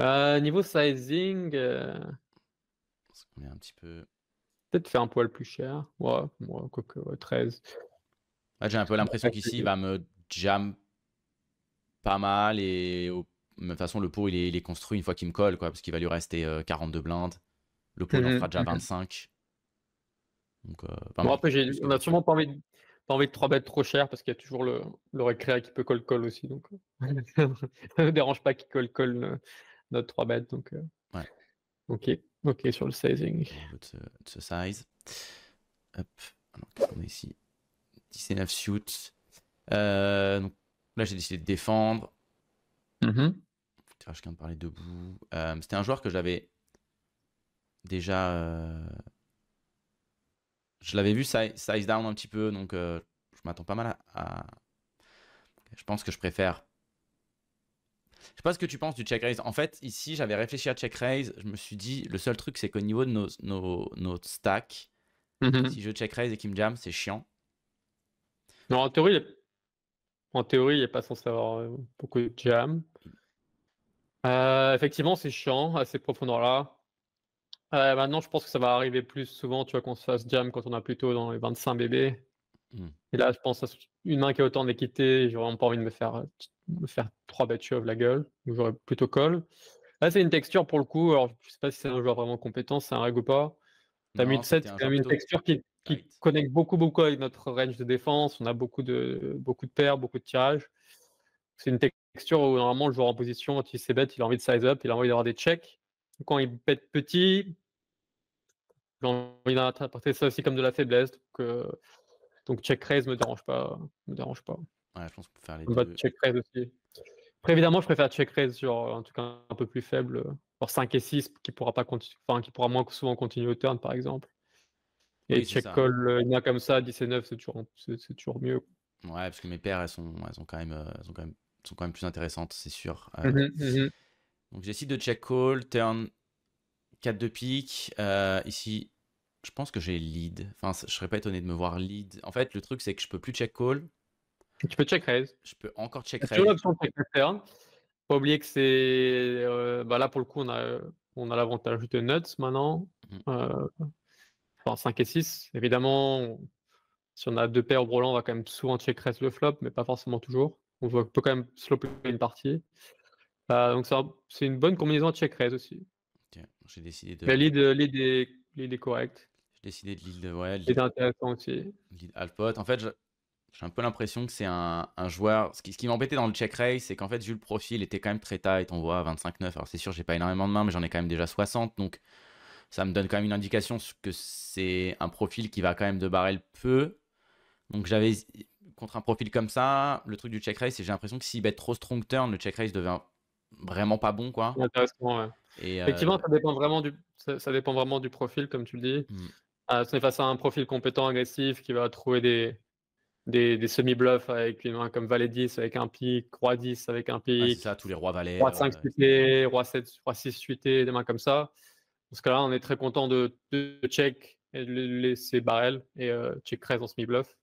Speaker 2: Euh, niveau sizing. On
Speaker 1: est un petit peu.
Speaker 2: Peut-être faire un poil plus cher. moi, 13.
Speaker 1: J'ai un peu l'impression qu'ici, il va me jam pas mal. Et de toute façon, le pot, il est, construit une fois qu'il me colle, quoi, parce qu'il va lui rester 42 euh, blindes. Le pot, en mmh fera déjà 25. Mmh euh,
Speaker 2: on n'a sûrement pas envie de, pas envie 3 bêtes trop cher parce qu'il y a toujours le, le récréa qui peut call-call aussi. Donc,
Speaker 1: euh,
Speaker 2: ça ne dérange pas qu'il colle call notre 3 bêtes. Donc,
Speaker 1: ouais. Ok, ok, sur le sizing. de, euh, size. Hop, on est ici. 19 suits. Euh, donc là, j'ai décidé de défendre. Mm -hmm. je de parler debout. Euh, c'était un joueur que j'avais déjà. Euh, je l'avais vu size, down un petit peu, donc je m'attends pas mal à... Je pense que je préfère je sais pas ce que tu penses du check raise. En fait, ici, j'avais réfléchi à check raise. Je me suis dit, le seul truc, c'est qu'au niveau de nos, nos, stacks, mhm. si je check raise et qu'il me jam, c'est chiant.
Speaker 2: Non, en théorie, il en théorie, il n'est pas censé avoir euh, beaucoup de jam. Euh, effectivement, c'est chiant à ces profondeurs-là. Euh, maintenant, je pense que ça va arriver plus souvent, tu vois, qu'on se fasse jam quand on a plutôt dans les 25 bébés. Et là, je pense à une main qui a autant d'équité, j'aurais vraiment pas envie de me faire, me faire trois bêtes shove la gueule, j'aurais plutôt call. Là, c'est une texture pour le coup, alors je sais pas si c'est un joueur vraiment compétent, c'est un reg ou pas.
Speaker 1: La de 7, c'est quand même une texture
Speaker 2: qui, connecte beaucoup, beaucoup avec notre range de défense. On a beaucoup de, beaucoup de paires, beaucoup de tirages. C'est une texture où normalement le joueur en position, quand il s'est bête, il a envie de size up, il a envie d'avoir des checks. Quand il bête petit, a envie d'interpréter ça aussi comme de la faiblesse. Euh, donc check raise me dérange pas. Euh, me dérange pas. Ouais, je pense faire les deux. check raise aussi. Après, évidemment, je préfère check raise sur un euh, truc un, un peu plus faible, genre euh, 5 et 6, qui pourra, pas enfin, qui pourra moins souvent continuer au turn, par exemple. Et check call, il y en a comme ça, 10 et 9, c'est toujours, c'est, toujours
Speaker 1: mieux. Ouais, parce que mes paires, elles sont, elles sont, quand, même, elles sont, quand, même, sont quand même plus intéressantes, c'est sûr. Mmh mmh donc j'essaie de check call, turn 4 de pique. ici, je pense que j'ai lead. Enfin, je serais pas étonné de me voir lead. En fait, le truc, c'est que je peux plus check call. Tu peux check raise. Je peux encore check raise. Toujours l'option check return. Hein. Pas oublier
Speaker 2: que c'est. Euh, bah là, pour le coup, on a, on a l'avantage de nuts maintenant. 5 mhm. euh, et 6. Évidemment, si on a deux paires au brelan, on va quand même souvent check raise le flop, mais pas forcément toujours. On peut quand même sloper une partie. Euh, donc, c'est une bonne combinaison check raise aussi.
Speaker 1: Ok, J'ai décidé de. lead,
Speaker 2: lead est, lead correct
Speaker 1: décidé de l'île de ouais, C'est intéressant aussi. L'île Alpot. En fait, j'ai un peu l'impression que c'est un, joueur. Ce qui, m'embêtait dans le check race, c'est qu'en fait, vu le profil, était quand même très tight. On voit 25-9. Alors, c'est sûr, j'ai pas énormément de mains, mais j'en ai quand même déjà 60. Donc, ça me donne quand même une indication que c'est un profil qui va quand même de barrel peu. Donc, j'avais. Contre un profil comme ça, le truc du check race, c'est j'ai l'impression que s'il bet trop strong turn, le check race devient vraiment pas bon, quoi.
Speaker 2: Et euh, Effectivement, ça dépend vraiment du ça, dépend vraiment du profil, comme tu le dis. Hmm on est face à un profil compétent, agressif, qui va trouver des, des, semi-bluffs avec une main comme valet 10, avec un pic, roi 10, avec un pique, tous
Speaker 1: les rois valets. Roi
Speaker 2: 5 euh, suité, roi 7, roi 6 suité, des mains comme ça. Dans ce cas-là, on est très content de, check et de laisser barrel et euh, check raise en semi-bluff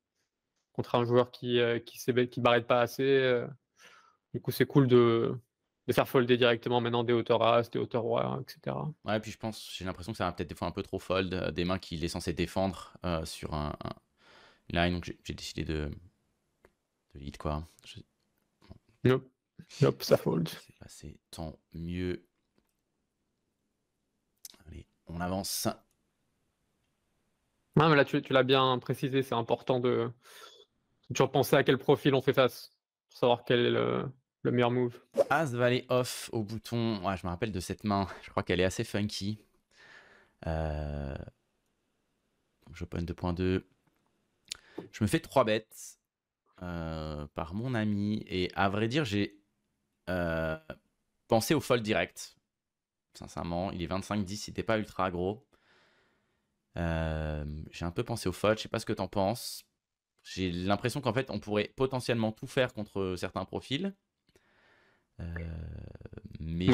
Speaker 2: contre un joueur qui ne euh, qui, barrette pas assez. du coup, c'est cool de, de faire folder directement maintenant des hauteurs As, des hauteurs Rois, etc.
Speaker 1: Ouais, puis je pense, j'ai l'impression que ça va peut-être des fois un peu trop fold, euh, des mains qu'il est censé défendre euh, sur un, line, donc j'ai décidé de, de lead quoi.
Speaker 2: Je... ça fold. C'est
Speaker 1: passé, tant mieux. Allez, on avance.
Speaker 2: Non, mais là, tu, tu l'as bien précisé, c'est important de toujours penser à quel profil on fait face pour savoir quel est le, le meilleur move.
Speaker 1: As Valet off au bouton. je me rappelle de cette main. Je crois qu'elle est assez funky. Euh... J'open 2.2. Je me fais 3 bêtes euh, par mon ami. Et à vrai dire, j'ai euh, pensé au fold direct. Sincèrement, il est 25-10, il n'était pas ultra gros. Euh, j'ai un peu pensé au fold, je sais pas ce que t'en penses. J'ai l'impression qu'en fait, on pourrait potentiellement tout faire contre certains profils. Euh, mais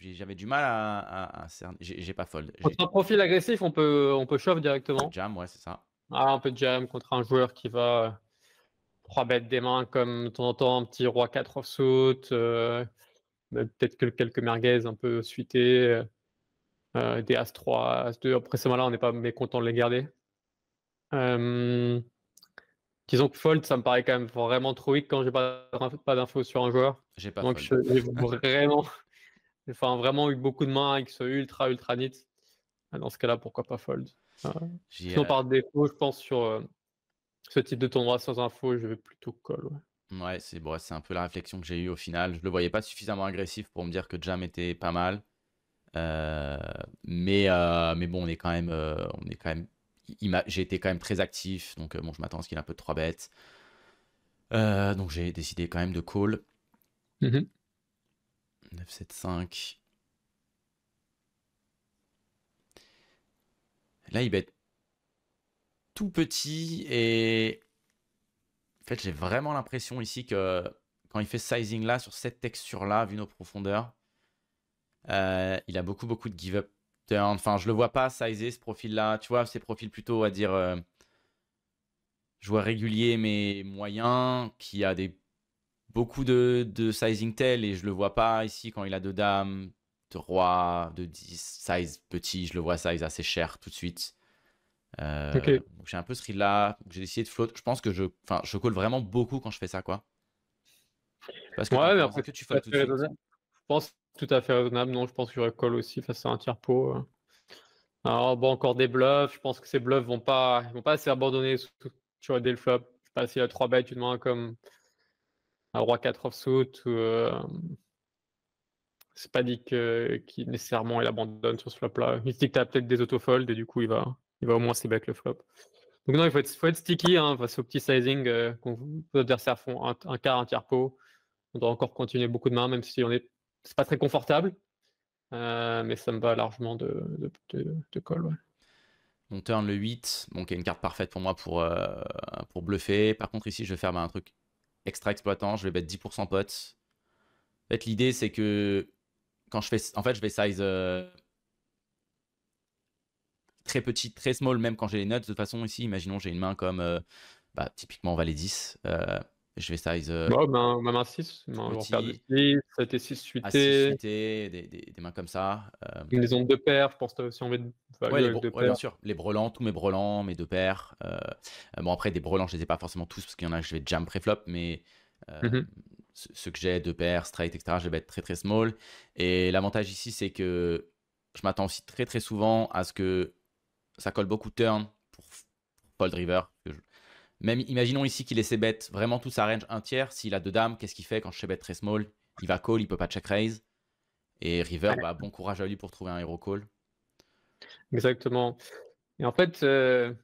Speaker 1: j'avais du mal à, J'ai pas fold.
Speaker 2: Contre un profil agressif, on peut, on peut shove directement. Jam, ouais, c'est ça. Ah, un
Speaker 1: peu de jam contre un joueur qui va
Speaker 2: 3 euh, bêtes des mains comme de temps en temps, un petit roi 4 offsuit, euh, bah, peut-être que quelques merguez un peu suitées, euh, des as 3, as 2. Après, ce moment là on n'est pas mécontent de les garder. Disons que fold, ça me paraît quand même vraiment trop weak quand j'ai pas, pas d'infos sur un joueur. J'ai pas Donc j'ai vraiment, enfin, vraiment eu beaucoup de mains avec ce ultra ultra nit. Ah, dans ce cas-là, pourquoi pas fold ah. Sinon, euh, par défaut, je pense sur euh, ce type de tournoi sans info, je vais plutôt call.
Speaker 1: Ouais. c'est un peu la réflexion que j'ai eue au final. Je le voyais pas suffisamment agressif pour me dire que Jam était pas mal. Euh, mais, mais bon, on est quand même, on est quand même j'ai été quand même très actif, donc euh, bon, je m'attends à ce qu'il ait un peu de 3 bêtes. Euh, donc j'ai décidé quand même de call. 975. 9, 7, 5. Là, il bête tout petit et en fait, j'ai vraiment l'impression ici que quand il fait sizing là, sur cette texture là, vu nos profondeurs, euh, il a beaucoup, beaucoup de give up Enfin, je le vois pas sizer ce profil-là. Tu vois, ces profils plutôt à dire euh, je vois régulier mais moyen, qui a des beaucoup de, sizing tel et je le vois pas ici quand il a deux dames, de roi, de 10, size petit, je le vois size assez cher tout de suite. Euh, J'ai un peu ce qu'il là, j'ai décidé de float. Je pense que je, enfin, je colle vraiment beaucoup quand je fais ça, quoi. Parce que, tu, fais que Je
Speaker 2: pense tout à fait raisonnable. Non, je pense que je call aussi face à un tiers pot. Euh. Alors, bon, encore des bluffs. Je pense que ces bluffs vont pas, vont pas assez abandonner sur dès le flop. Je sais pas si a 3 bêtes, une main comme un roi 4 offsuit ou. Euh... C'est pas dit que nécessairement il abandonne sur ce flop-là. Il se dit que tu peut-être des autofolds et du coup, il va, il va au moins s'ébattre le flop. Donc, non, il faut être, faut être sticky hein, face au petit sizing vos euh, qu'on adversaires font un, un, quart, un tiers pot. On doit encore continuer beaucoup de mains, même si on est c'est pas très confortable, euh, mais ça me va largement de, call.
Speaker 1: On turn le 8, donc il une carte parfaite pour moi pour, euh, pour bluffer. Par contre, ici, je vais faire bah, un truc extra exploitant. Je vais mettre 10% pot. En fait, l'idée, c'est que quand je fais. En fait, je vais size euh, très petit, très small, même quand j'ai les nuts. De toute façon, ici, imaginons, j'ai une main comme. Bah, typiquement, on va les 10. Je vais size. Euh, oh,
Speaker 2: ben, 6, 6, 7 et 6 suité. Ah,
Speaker 1: des, des, des, mains comme ça. Euh, les ondes de paires, je pense que si on met. de ouais, bien sûr. Les brelans, tous mes brelans, mes deux paires. Euh, euh, bon, après, des brelans, je les ai pas forcément tous parce qu'il y en a, je vais jam préflop, mais. Euh, mm-hmm. ce Ceux que j'ai, deux paires, straight, etc., je vais être très très small. Et l'avantage ici, c'est que je m'attends aussi très très souvent à ce que ça colle beaucoup turn pour Fold River même, imaginons ici qu'il essaie bêtes vraiment tout sa range un tiers. S'il a deux dames, qu'est-ce qu'il fait quand je sais bet très small Il va call, il peut pas check raise. Et River, bah, bon courage à lui pour trouver un hero call. Exactement.
Speaker 2: Et en fait, euh,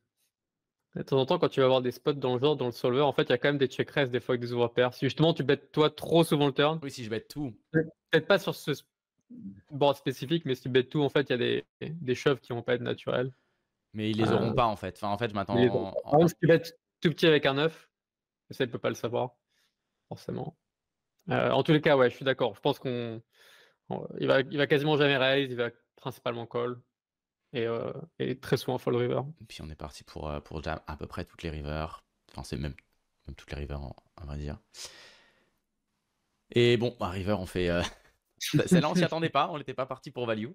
Speaker 2: de temps en temps, quand tu vas avoir des spots dans le genre, dans le solver, en fait, il y a quand même des check raise des fois avec des ouvres Si justement tu bêtes toi trop souvent le turn. Oui, si je bête tout. Peut-être pas sur ce board spécifique, mais si tu bêtes tout, en fait, il y a des, des shoves qui vont pas être naturels. Mais ils les euh. auront pas en fait. Enfin, en fait, je m'attends tout petit avec un œuf. ça, il ne peut pas le savoir, forcément. Euh, en tous les cas, ouais, je suis d'accord. Je pense qu'on. Il va, il va quasiment jamais raise, il va principalement call. Euh, et, très souvent fall river.
Speaker 1: Et puis on est parti pour, euh, pour jam à peu près toutes les rivers. Enfin, c'est même, même, toutes les rivers, on va dire. Et bon, bah, river, on fait. Celle-là, on s'y attendait pas, on n'était pas parti pour value.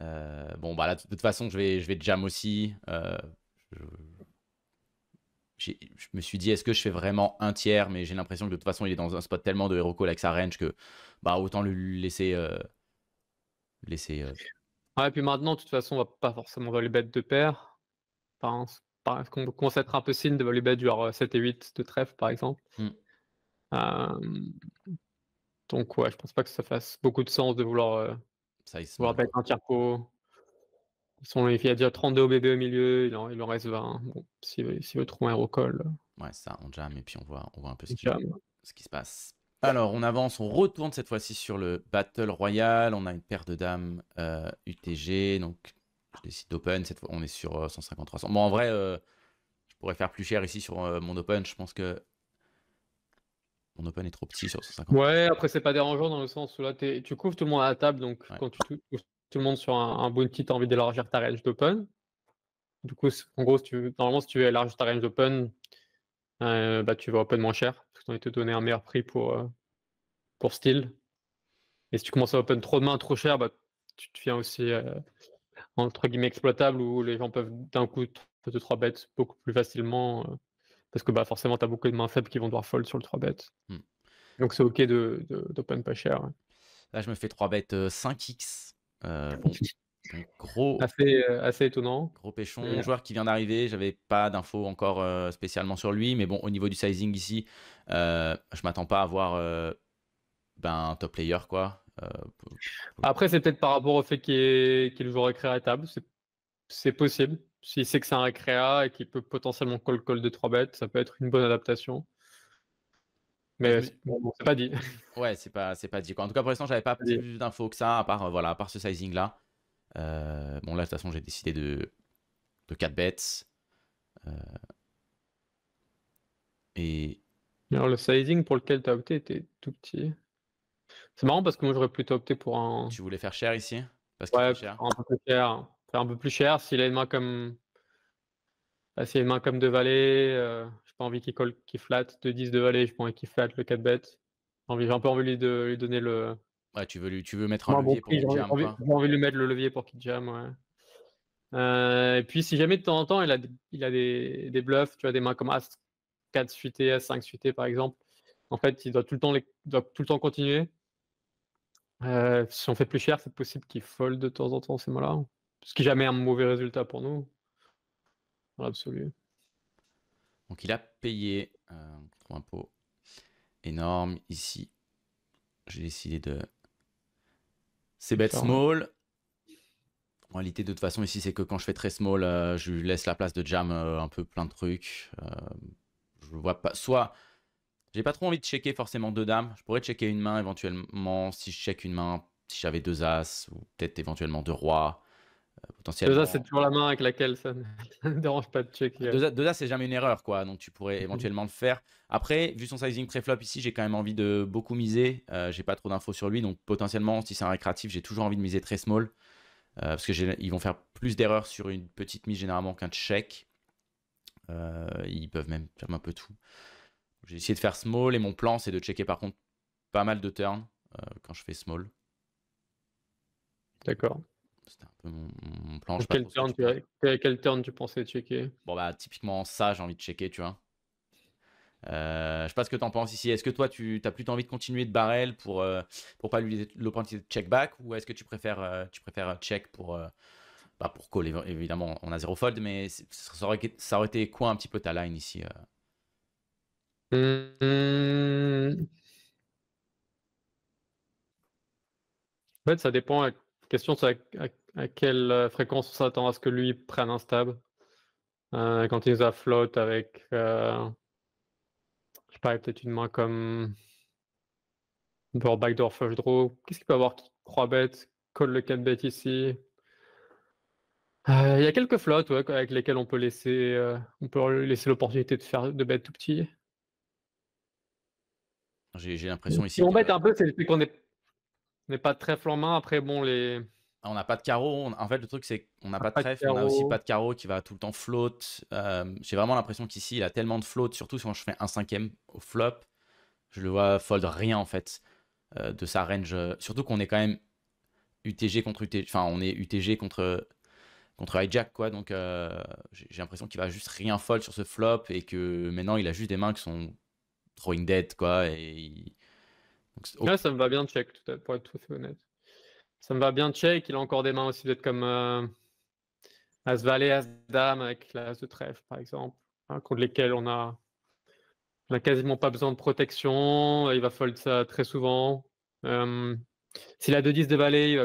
Speaker 1: bon, bah là, de toute façon, je vais, je vais jam aussi. Je je me suis dit, est-ce que je fais vraiment un tiers Mais j'ai l'impression que de toute façon, il est dans un spot tellement de avec sa Range que bah, autant le laisser. Euh, laisser euh.
Speaker 2: Ouais, et puis maintenant, de toute façon, on va pas forcément voler bête de paire. Enfin, par, qu'on être un peu signe de voler bête du euh, 7 et 8 de trèfle, par exemple. Hmm. donc, ouais, je pense pas que ça fasse beaucoup de sens de vouloir, ça, vouloir bête un tiers pot. Son, il y a déjà
Speaker 1: 32 bébé au milieu, il en, reste 20. Hein. Bon, si, si le
Speaker 2: un Ouais,
Speaker 1: ça, on jam et puis on voit, on voit un peu ce qui, se passe. Alors, on avance, on retourne cette fois-ci sur le Battle Royale. On a une paire de dames UTG. Euh, donc, je décide d'open. Cette fois, on est sur 153. Euh, 150-300. Bon, en vrai, euh, je pourrais faire plus cher ici sur mon open. Je pense que mon open est trop petit sur 150.
Speaker 2: Ouais, après, c'est pas dérangeant dans le sens où là, tu couvres tout le monde à la table. Donc, quand tu le monde sur un, bon kit, envie d'élargir ta range d'open. Du coup, en gros, tu veux, normalement, si tu veux élargir ta range d'open, euh, bah, tu vas open moins cher, parce qu'on te donner un meilleur prix pour, euh, pour style. Et si tu commences à open trop de mains, trop cher, bah, tu viens aussi euh, entre guillemets exploitable où les gens peuvent d'un coup de trois bêtes beaucoup plus facilement parce que bah, forcément tu as beaucoup de mains faibles qui vont devoir fold sur le 3 bêtes. Hmm. Donc c'est ok d'open de, pas cher.
Speaker 1: Là je me fais trois bêtes 5x euh, ah gros, assez, euh, assez étonnant. Gros péchon, un euh. joueur qui vient d'arriver. J'avais pas d'infos encore spécialement sur lui, mais bon, au niveau du sizing ici, je m'attends pas à avoir ben, un top player quoi.
Speaker 2: Après, c'est peut-être par rapport au fait qu'il est, qu'il joue récréa à table. C'est possible. S'il sait que c'est un recréa et qu'il peut potentiellement call-call de 3 bêtes, ça peut être une bonne adaptation.
Speaker 1: Mais bon, c'est pas dit. Ouais, c'est pas, c'est pas dit. En tout cas, pour l'instant, j'avais pas plus d'infos que ça, à part, euh, voilà, à part ce sizing-là. Euh, bon, là, de toute façon, j'ai décidé de, de 4 bets. Euh,
Speaker 2: et. Alors, le sizing pour lequel tu as opté était tout petit. C'est marrant parce que moi, j'aurais plutôt opté pour un. Tu voulais faire cher ici parce que Ouais, un peu plus cher. Faire un peu plus cher s'il a une main comme. S'il a une main comme De Valet. J'ai pas envie qu'il colle, qu'il flatte. De 10 de valet, je pourrais qu'il flatte le 4 bet. J'ai un peu envie de lui donner le.
Speaker 1: tu veux, lui, tu veux mettre un levier pour qu'il envie,
Speaker 2: de lui mettre le levier pour qu'il jam, ouais. Euh, et puis, si jamais de temps en temps, il a, il a des, bluffs, tu as des mains comme As 4 suité, As 5 suité, par exemple. En fait, il doit tout le temps, tout le temps continuer. Euh, si on fait plus cher, c'est possible qu'il fold de temps en temps ces mains-là. Ce qui n'est jamais un mauvais résultat pour nous. Dans
Speaker 1: donc il a payé euh, un un impôt énorme ici. J'ai décidé de... C'est bête small. En réalité, de toute façon, ici, c'est que quand je fais très small, euh, je lui laisse la place de jam euh, un peu plein de trucs. je vois pas... Soit... J'ai pas trop envie de checker forcément deux dames. Je pourrais checker une main éventuellement si je check une main, si j'avais deux as, ou peut-être éventuellement deux rois. Euh, potentiellement. c'est toujours la main avec laquelle ça ne dérange pas de check 2 c'est jamais une erreur, quoi. Donc, tu pourrais mhm. éventuellement le faire. Après, vu son sizing très flop ici, j'ai quand même envie de beaucoup miser. Euh, j'ai pas trop d'infos sur lui. Donc, potentiellement, si c'est un récréatif, j'ai toujours envie de miser très small. Euh, parce qu'ils vont faire plus d'erreurs sur une petite mise généralement qu'un check. ils peuvent même faire un peu tout. J'ai essayé de faire small et mon plan, c'est de checker par contre pas mal de turns quand je fais small. D'accord. C'était un peu mon, plan. quel, turn tu, pensais checker Bon, bah, typiquement, ça, j'ai envie de checker, tu vois. Euh, je sais pas ce que t'en penses ici. Est-ce que toi, tu as plutôt envie de continuer de barrel pour, euh, pour pas lui l'opportunité de check back ou est-ce que tu préfères, euh, tu préfères check pour, bah, pour call Évidemment, on a zéro fold, mais ça aurait, ça aurait, été quoi un petit peu ta line ici
Speaker 2: mmh. En fait, ça dépend question, c'est à, quelle euh, fréquence on s'attend à ce que lui prenne un stab euh, quand il nous flotte avec, euh, je sais peut-être une main comme Backdoor Flush Draw. Qu'est-ce qu'il peut avoir qui croit bête, colle le 4 bet ici Il y a quelques flottes avec lesquelles on peut laisser, on peut laisser l'opportunité de faire de bêtes tout petit.
Speaker 1: J'ai l'impression ici. Si on
Speaker 2: bête un peu, c'est qu'on est mais pas de trèfle en main.
Speaker 1: Après, bon, les. Ah, on n'a pas de carreau. En fait, le truc, c'est qu'on n'a ah, pas, de trèfle. on n'a aussi pas de carreau qui va tout le temps float. Euh, j'ai vraiment l'impression qu'ici, il a tellement de float, surtout quand je fais un cinquième au flop. Je le vois fold rien, en fait, euh, de sa range. Surtout qu'on est quand même UTG contre UTG. Enfin, on est UTG contre contre hijack quoi donc euh, j'ai l'impression qu'il va juste rien fold sur ce flop et que maintenant il a juste des mains qui sont throwing dead quoi et Là,
Speaker 2: ça me va bien check, pour être tout à fait honnête. Ça me va bien check. Il a encore des mains aussi, peut-être comme euh, As-Valet, As-Dame avec l'As de trèfle, par exemple, hein, contre lesquels on a, on a quasiment pas besoin de protection. Il va fold ça très souvent. Euh, s'il a 2-10 de Valet, il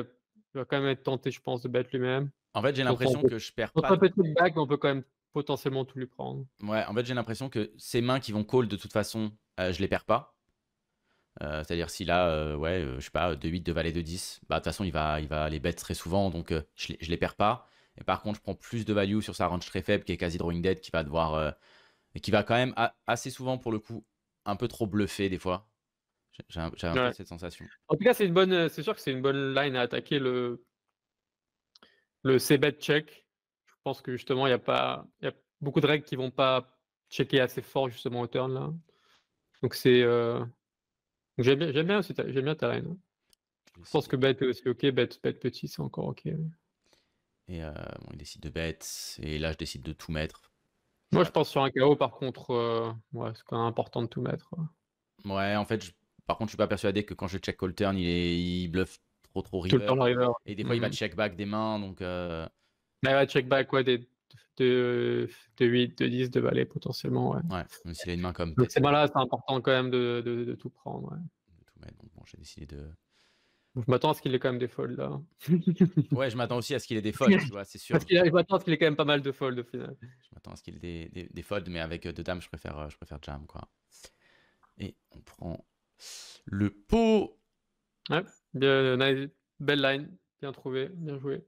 Speaker 2: va, quand même être tenté, je pense, de bet lui-même. En fait, j'ai l'impression que je perds pas. back, on peut quand même potentiellement tout lui prendre.
Speaker 1: Ouais, en fait, j'ai l'impression que ces mains qui vont call de toute façon, je euh, je les perds pas. Euh, c'est-à-dire si là, euh, ouais, euh, je sais pas, 2-8, 2-valet, de 10 bah de toute façon, il va, il va les bet très souvent, donc euh, je, je les perds pas. Et par contre, je prends plus de value sur sa range très faible qui est quasi drawing dead, qui va devoir. qui va quand même assez souvent, pour le coup, un peu trop bluffer des fois. J'ai un, peu cette sensation. En tout cas, c'est une bonne.
Speaker 2: C'est sûr que c'est une bonne line à attaquer le.
Speaker 1: Le C-bet check.
Speaker 2: Je pense que justement, il y a pas. Y a beaucoup de règles qui vont pas checker assez fort justement au turn là. Donc c'est. J'aime bien, bien, ta reine. Je pense que bête aussi ok, bête, petit, c'est encore ok. Et
Speaker 1: euh, bon, il décide de bête, et là je décide de tout mettre. Moi
Speaker 2: je pense sur un chaos par contre, euh, c'est quand même
Speaker 1: important de tout mettre. Ouais, en fait, par contre je suis pas persuadé que quand je check call turn, il, est... il bluffe trop trop river. Et des fois il va mhm. check back des mains, donc... Euh, bah, il va check back ouais, des... De 8, de 10 de Valet potentiellement. Ouais, même s'il a une main comme. Donc c'est
Speaker 2: là, c'est important quand même de, de, tout prendre.
Speaker 1: bon, j'ai décidé de.
Speaker 2: Je m'attends à ce qu'il ait quand même des folds là.
Speaker 1: ouais, je m'attends aussi à ce qu'il ait des folds, tu vois, c'est sûr. je m'attends à ce qu'il ait quand même pas mal
Speaker 2: de folds au final. Je
Speaker 1: m'attends à ce qu'il ait des, des, folds, mais avec euh, deux dames, je préfère, euh, je préfère jam, quoi. Et on prend le pot. Ouais, nice.
Speaker 2: belle line, bien trouvé, bien joué.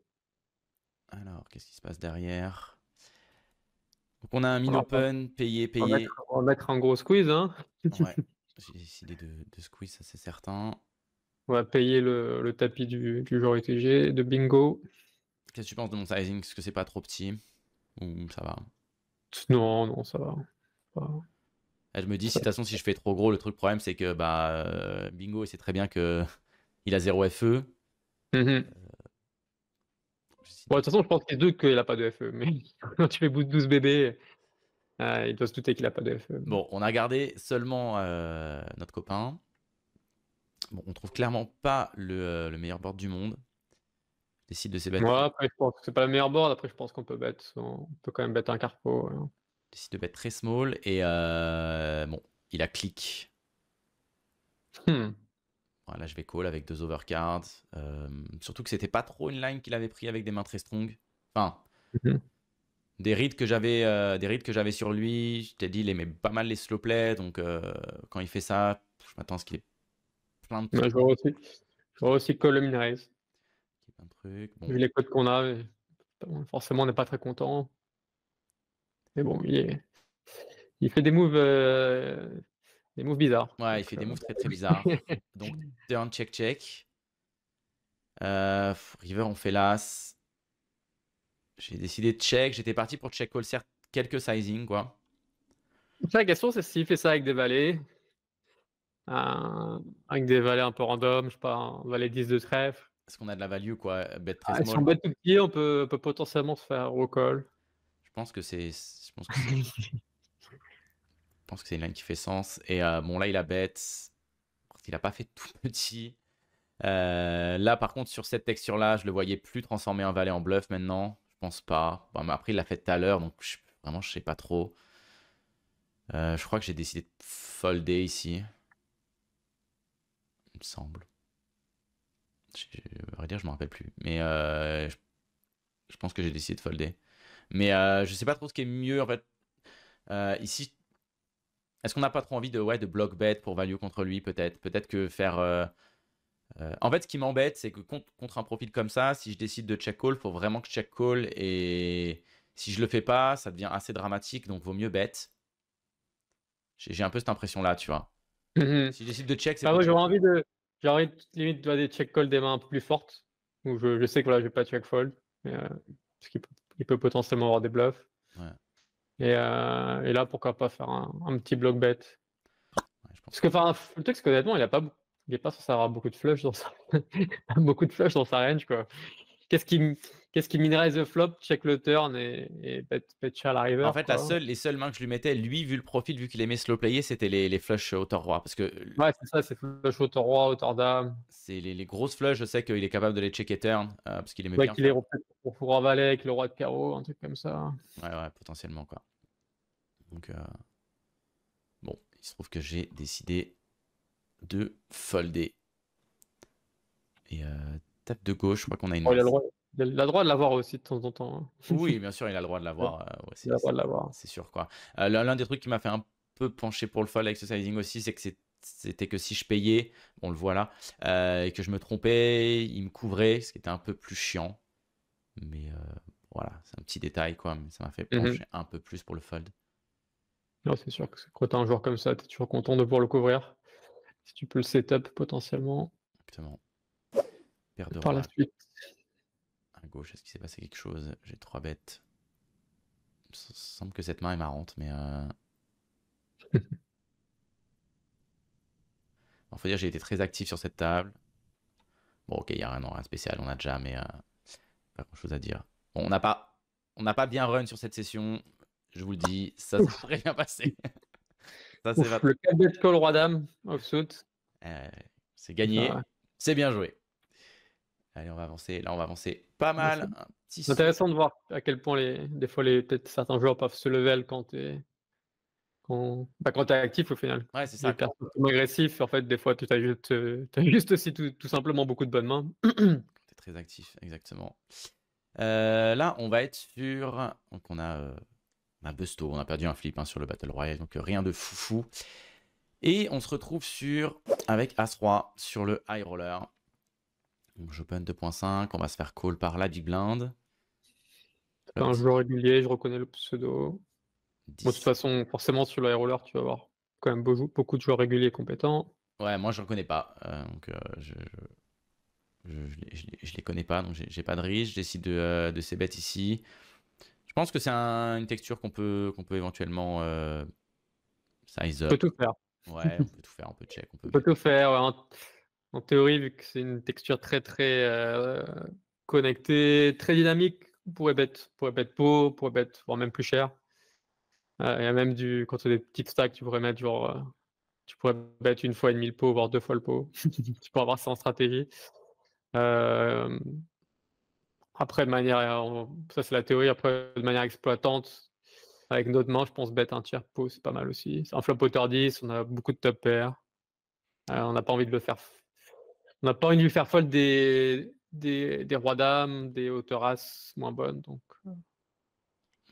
Speaker 1: Alors, qu'est-ce qui se passe derrière donc on a un min-open payé, payé. On va, mettre, un gros squeeze. Hein. j'ai décidé de, squeeze, ça c'est certain. On va payer le,
Speaker 2: tapis du, du joueur de bingo.
Speaker 1: Qu'est-ce que tu penses de mon sizing Est-ce que c'est pas trop petit Ou ça va
Speaker 2: Non, non, ça va.
Speaker 1: Eh, je me dis, de toute façon, si je fais trop gros, le truc problème, c'est que bah, euh, Bingo, il sait très bien que il a 0 FE. Mm-hmm. Bon, de toute façon, je pense y a deux qu'il n'a pas de FE. Mais quand
Speaker 2: tu fais 12 bébés,
Speaker 1: euh, il doit se douter qu'il n'a pas de FE. Bon, on a gardé seulement euh, notre copain. Bon, on trouve clairement pas le, euh, le meilleur board du monde. décide de se Ouais,
Speaker 2: après, je pense que c'est pas le meilleur board. Après, je pense qu'on peut bête. On peut quand même bête un carpo.
Speaker 1: décide de bête très small. Et bon, il a clic. Hmm là je vais call avec deux overcards. Euh, surtout que c'était pas trop une line qu'il avait pris avec des mains très strong. Enfin, mhm. des rides que j'avais, euh, des que j'avais sur lui. Je t'ai dit, il aimait pas mal les slow play, donc euh, quand il fait ça, je m'attends à ce qu'il ait plein de trucs. je vois aussi,
Speaker 2: call le aussi Vu les codes qu'on a, forcément on n'est pas très
Speaker 1: content. Mais bon, il, il fait des moves des moves bizarres. Ouais, il fait des moves très très bizarres. Donc, turn, check, check. Euh, river, on fait l'as. J'ai décidé de check. J'étais parti pour check call certes quelques sizing, quoi. La question,
Speaker 2: c'est s'il fait ça avec des valets. Euh, avec des valets un peu random, je sais pas, un valet 10 de
Speaker 1: trèfle. Est-ce qu'on a de la value, quoi très ah, small. on peut, potentiellement se faire recall. Je pense que c'est. pense que c'est une line qui fait sens. Et euh, bon, là, il a bête. Il a pas fait tout petit. Euh, là, par contre, sur cette texture-là, je le voyais plus transformer en valet en bluff maintenant. Je pense pas. Bon, mais après, il l'a fait tout à l'heure, donc vraiment, je sais pas trop. Euh, je crois que j'ai décidé de folder ici. Il me semble. Je, vais dire, je me rappelle plus. Mais je... pense que j'ai décidé de folder. Mais je sais pas trop ce qui est mieux en fait. ici, est-ce qu'on n'a pas trop envie de, ouais, de block bet pour value contre lui, peut-être Peut-être que faire. Euh, euh, en fait, ce qui m'embête, c'est que contre, un profil comme ça, si je décide de check call, il faut vraiment que je check call. Et si je le fais pas, ça devient assez dramatique, donc vaut mieux bet. J'ai un peu cette impression-là, tu vois.
Speaker 2: Mm-hmm. Si je décide de check, c'est. Bah, j'aurais envie de. J'aurais limite de des check call des mains un peu plus fortes. Où je, sais que là je vais pas check fold.
Speaker 1: Euh, parce qu'il peut, peut, potentiellement
Speaker 2: avoir des bluffs. Ouais. Euh, et, là, pourquoi pas faire un, petit bloc bête Parce que enfin, le truc, c'est qu'honnêtement, il a pas, il est pas censé avoir beaucoup de flush dans sa, beaucoup de flush dans sa range quoi. Qu'est-ce qui, qu'est-ce qui minerait le flop Check le turn et, et bet, bet à river. En fait, la seule,
Speaker 1: les seules mains que je lui mettais, lui, vu le profil, vu qu'il aimait slow player, c'était les, les flush hauteur roi. Parce que ouais, c'est ça, c'est flush hauteur roi, hauteur dame. C'est les, grosses flush. Je sais qu'il est capable de les checker turn euh, parce qu'il qu'il est
Speaker 2: pour, pour, pour valet avec le roi de carreau, un truc comme
Speaker 1: ça. Ouais, ouais, potentiellement quoi. Donc, euh, bon, il se trouve que j'ai décidé de folder. Et euh, tape de gauche, je crois qu'on a une. Oh, il, a le
Speaker 2: droit, de l'avoir aussi de temps en temps. Hein.
Speaker 1: Oui, bien sûr, il a le droit de l'avoir. aussi euh, il a le droit de l'avoir. C'est sûr, quoi. L'un des trucs qui m'a fait un peu pencher pour le fold sizing aussi, c'est que c'était que si je payais, on le voit là, et que je me trompais, il me couvrait, ce qui était un peu plus chiant. Mais voilà, c'est un petit détail quoi, mais ça m'a fait mm-hmm. pencher un peu plus pour le fold.
Speaker 2: Non, c'est sûr que quand tu un joueur comme ça, tu toujours content de pouvoir le couvrir. Si tu peux le setup potentiellement.
Speaker 1: Exactement. Par la suite. À gauche, est-ce qu'il s'est passé quelque chose J'ai trois bêtes. Il me semble que cette main est marrante, mais. Euh... faut dire, j'ai été très actif sur cette table. Bon, ok, il n'y a rien, rien spécial, on a déjà, mais euh, pas grand chose à dire. on n'a pas, on n'a pas bien run sur cette session. Je vous le dis, ça s'est très bien passé. le cadet de call roi dame, off Euh, c'est gagné. Ah c'est bien joué. Allez, on va avancer. Là, on va avancer pas mal. C'est
Speaker 2: intéressant de voir à quel point les, des fois les, certains joueurs peuvent se level quand tu es, quand, bah, quand actif au final. Ouais, c'est ça. Quand agressif, en fait, des fois, tu as juste, euh, aussi tout, simplement beaucoup de bonnes
Speaker 1: mains. tu es très actif, exactement. Euh, là, on va être sur. Donc, on a euh, busto, on a perdu un flip hein, sur le Battle Royale, donc euh, rien de foufou. Et on se retrouve sur avec As-3 sur le High Roller. j'open 2.5, on va se faire call par la Big Blind. un joueur
Speaker 2: régulier, je reconnais le pseudo. de toute façon, forcément sur le High Roller, tu vas avoir quand même beaucoup de joueurs réguliers compétents.
Speaker 1: Ouais, moi je ne reconnais pas, euh, donc euh, je, je, les connais pas, donc j'ai pas de risque, je décide de, de ces bêtes ici. Je pense que c'est une texture qu'on peut, qu'on peut éventuellement euh, size up. On peut tout faire. Ouais, on peut tout faire, on peut check. On peut, tout faire. En, théorie, vu que c'est une texture
Speaker 2: très très euh, connectée, très dynamique, on pourrait bête, pourrait bête pourrait bête, voire même plus cher. Euh, il y a même du, quand tu des petites stacks, tu pourrais mettre genre, tu pourrais mettre une fois et demi le pot, voire deux fois le pot. tu pourrais avoir ça en stratégie. Après, de manière, euh, ça c'est la théorie, après, de manière exploitante, avec notre main, je pense bête un tiers pot, c'est pas mal aussi. C'est un flop auteur 10, on a beaucoup de top pair. Euh, on n'a pas envie de le faire. On n'a pas envie de lui faire fold des, des, rois d'âme des hauteurs as moins bonnes. Donc. Euh.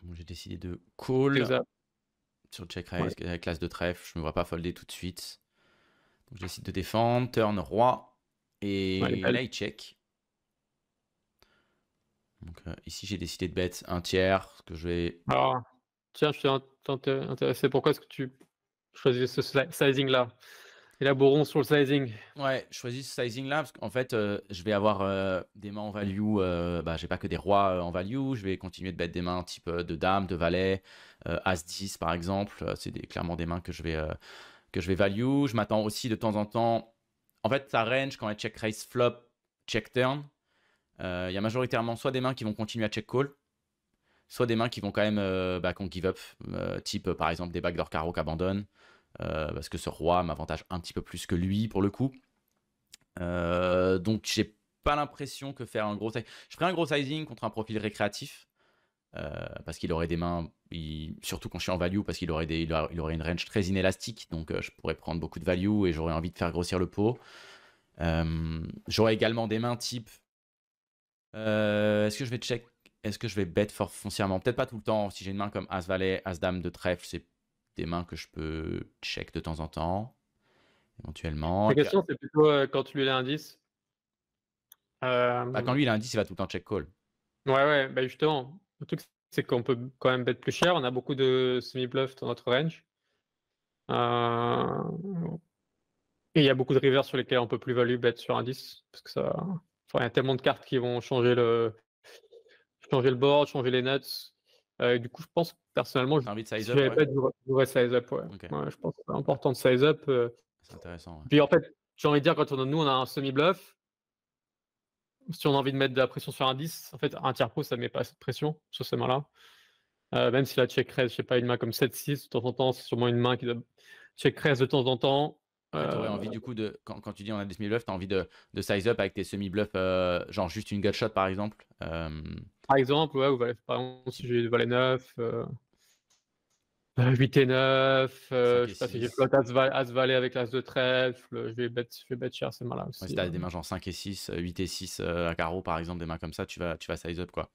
Speaker 1: Mmh. J'ai décidé de call sur check raise, classe de trèfle. Je ne me vois pas folder tout de suite. je décide de défendre, turn roi. Et là, check. Euh, ici, j'ai décidé de bet un tiers que je vais.
Speaker 2: Alors, tiens, je suis intéressé. Pourquoi est-ce que tu choisis ce
Speaker 1: sizing-là Élaborons sur le sizing. Ouais, je choisis ce sizing-là parce qu'en fait, euh, je vais avoir euh, des mains en value. bah, j'ai pas que des rois en value. Je vais continuer de bet des mains type de dame, de valet, as 10 par exemple. C'est clairement des mains que je vais que je vais value. Je m'attends aussi de temps en temps. En fait, ça range quand elle check raise flop, check turn. Euh, il y a majoritairement soit des mains qui vont continuer à check call, soit des mains qui vont quand même euh, bah, qu'on give up, euh, type par exemple des d'or carreaux qu'abandonne, euh, parce que ce roi m'avantage un petit peu plus que lui pour le coup. donc j'ai pas l'impression que faire un gros sizing. Je ferai un gros sizing contre un profil récréatif, parce qu'il aurait des mains, surtout quand je suis en value, parce qu'il aurait, des... il aurait une range très inélastique, donc je pourrais prendre beaucoup de value et j'aurais envie de faire grossir le pot. j'aurais également des mains type euh, est-ce que je vais check Est-ce que je vais bet fort foncièrement Peut-être pas tout le temps. Si j'ai une main comme As Valet, As Dame de trèfle, c'est des mains que je peux check de temps en temps, éventuellement. La question,
Speaker 2: c'est plutôt euh, quand tu lui l'as un Euh...
Speaker 1: Bah, quand lui il a 10, il va tout le temps check call.
Speaker 2: Ouais, ouais, bah, justement. Le truc, c'est qu'on peut quand même bet plus cher. On a beaucoup de semi-bluff dans notre range. Euh, et il y a beaucoup de rivers sur lesquels on peut plus value bet sur indice. Parce que ça il y a tellement de cartes qui vont changer le, changer le board, changer les nuts. Euh, du coup, je pense personnellement, je envie de size up, pas du, size up. je pense que c'est important de size up. Euh. C'est intéressant. Puis en fait, j'ai envie de dire, quand on, nous, on a un semi-bluff, si on a envie de mettre de la pression sur un 10, en fait, un tiers pro, ça ne met pas assez de pression sur ces mains-là. Euh, même si la check raise, je sais pas, une main comme 7-6, de temps en temps, c'est sûrement une main qui doit check raise
Speaker 1: de temps en temps tu euh, aurais envie du coup de quand, quand, tu dis on a des semi-bluffs, tu as envie de, de, size up avec tes semi-bluffs, euh, genre juste une gutshot par exemple. Euh, par exemple, ouais, par exemple, si j'ai
Speaker 2: valet 9, 8 et 9, je sais pas si j'ai flotte as, as valet avec l'as de trèfle, je vais bet, je vais bet cher ces mains aussi. si tu as hein. des mains
Speaker 1: genre 5 et 6, 8 et 6 à carreau par exemple, des mains comme ça, tu vas, tu vas size up quoi.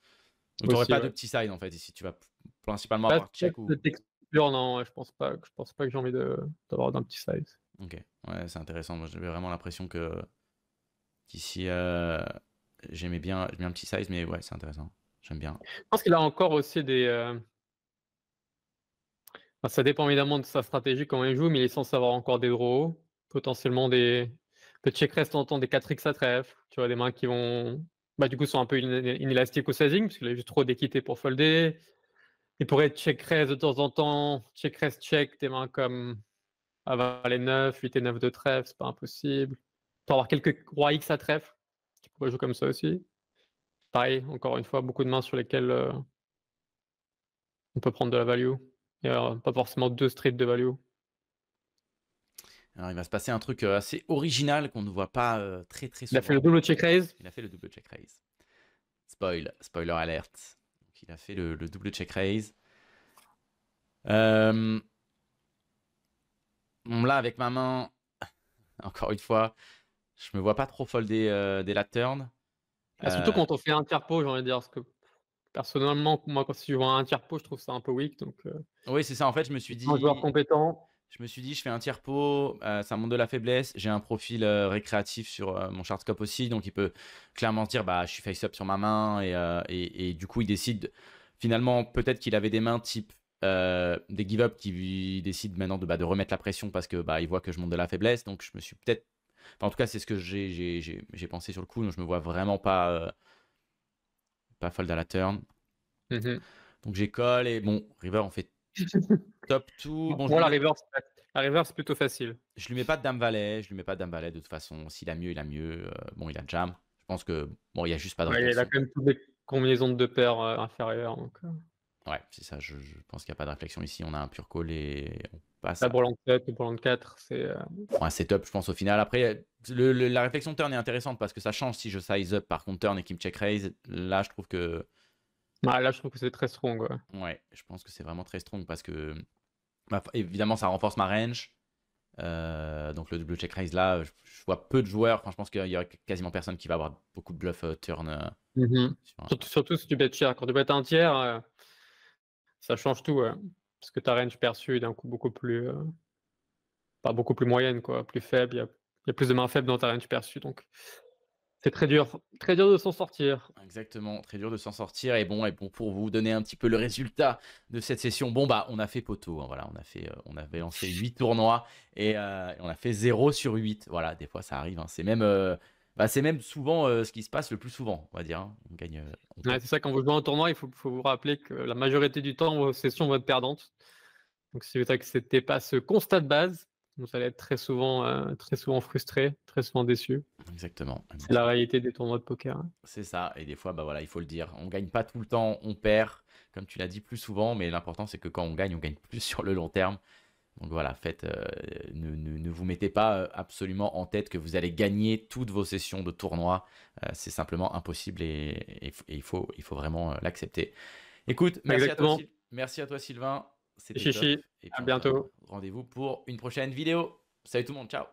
Speaker 1: Donc tu pas de petit size en fait ici, tu vas principalement avoir
Speaker 2: check ou. Non, je pense pas, je pense pas que j'ai envie d'avoir d'un
Speaker 1: petit size. Ok, ouais, c'est intéressant. Moi, j'avais vraiment l'impression que qu'ici, euh, j'aimais bien, bien un petit size, mais ouais, c'est intéressant. J'aime bien. Je
Speaker 2: pense qu'il a encore aussi des. Euh, ça dépend évidemment de sa stratégie, comment il joue, mais il est censé avoir encore des draws, potentiellement des. Le check en temps des 4x à trèfle, tu vois, des mains qui vont. Bah, du coup, sont un peu inélastiques au sizing, parce qu'il a juste trop d'équité pour folder. Il pourrait check raise de temps en temps, check raise check, des mains comme avoir les 9, 8 et 9 de trèfle, c'est pas impossible. Pour avoir quelques rois X à trèfle, tu pourrais jouer comme ça aussi. Pareil, encore une fois, beaucoup de mains sur lesquelles euh, on peut prendre de la value. Et alors, pas forcément deux streets de value.
Speaker 1: il va se passer un truc euh, assez original qu'on ne voit pas euh, très très souvent. Il a fait le double check raise. Il a fait le double check raise. Spoil, spoiler alert. il a fait le, le double check raise. Euh, là, avec ma main, encore une fois, je me vois pas trop folder des euh, lat ah, surtout euh. quand
Speaker 2: on fait un tiers pot, j'ai envie de dire, parce que
Speaker 1: personnellement, moi, quand je vois un
Speaker 2: tiers pot, je trouve ça un peu weak. Donc, euh,
Speaker 1: Oui, c'est ça. En fait, je me suis dit. compétent. Je me suis dit, je fais un tiers pot, ça monte de la faiblesse. J'ai un profil récréatif sur mon chart aussi, donc il peut clairement dire, bah, je suis face up sur ma main et du coup il décide. Finalement, peut-être qu'il avait des mains type euh, des give-up qui décident maintenant bah, de, remettre la pression parce qu'ils bah, voient que je monte de la faiblesse. Donc je me suis peut-être. Enfin, en tout cas, c'est ce que j'ai pensé sur le coup. Donc je me vois vraiment pas, euh, pas fold à la turn. Mm-hmm. Donc j'ai call et bon, river, en fait top tout. Bon, la river, la river, c'est plutôt facile. Je lui mets pas de dame valet. Je lui mets pas de dame valet de toute façon. S'il a mieux, il a mieux. Euh, bon, il a jam. Je pense que bon, il y a juste pas de. Ouais, il a quand même toutes les combinaisons de deux paires inférieures. Donc... Ouais, c'est ça. Je, pense qu'il n'y a pas de réflexion ici. On a un pur call et on passe. Pas pour l'enquête ou pour 4, c'est. Un euh, setup, c'est je pense, au final. Après, la réflexion turn est intéressante parce que ça change si je size up par contre turn et qu'il me check raise. Là, je trouve que. Bah, là, je trouve que c'est très strong. Ouais. ouais. je pense que c'est vraiment très strong parce que. Bah, évidemment, ça renforce ma range. Euh, donc le double check raise là, je, vois peu de joueurs. Enfin, je pense qu'il y a quasiment personne qui va avoir beaucoup de bluff euh, turn. Mm-hmm. surtout, surtout, si tu bêtes cher. Quand tu bêtes un tiers,
Speaker 2: ça change tout, Parce que ta range perçue est d'un coup beaucoup plus. Euh, pas beaucoup plus moyenne, quoi. Plus faible. Il y, a, plus de mains faibles dans ta range perçue. Donc, c'est très dur.
Speaker 1: Très dur de s'en sortir. Exactement. Très dur de s'en sortir. Et bon, et bon, pour vous donner un petit peu le résultat de cette session, bon, bah, on a fait poteau. Hein, voilà, on, a fait, euh, on avait lancé huit tournois et, euh, on a fait 0 sur 8. Voilà, des fois, ça arrive. Hein. C'est même bah, c'est même souvent euh, ce qui se passe le plus souvent, on va dire. Hein. On gagne.
Speaker 2: Euh, c'est ça, quand vous jouez un tournoi, il faut, vous rappeler que la majorité du temps, c'est sur votre perdante. Donc, si vous n'acceptez pas ce constat de base, vous allez être très souvent, euh, très souvent frustré, très souvent déçu.
Speaker 1: Exactement. C'est la réalité des tournois de poker. Hein. C'est ça, et des fois, bah voilà, il faut le dire. On ne gagne pas tout le temps, on perd, comme tu l'as dit plus souvent, mais l'important, c'est que quand on gagne, on gagne plus sur le long terme. Donc voilà, faites, euh, ne, vous mettez pas euh, absolument en tête que vous allez gagner toutes vos sessions de tournoi. Euh, c'est simplement impossible et, il, faut, vraiment l'accepter. Écoute, merci à, toi, Sylvain. C'était Chichi. Et à bientôt. Rendez-vous pour une prochaine vidéo. Salut tout le monde, ciao.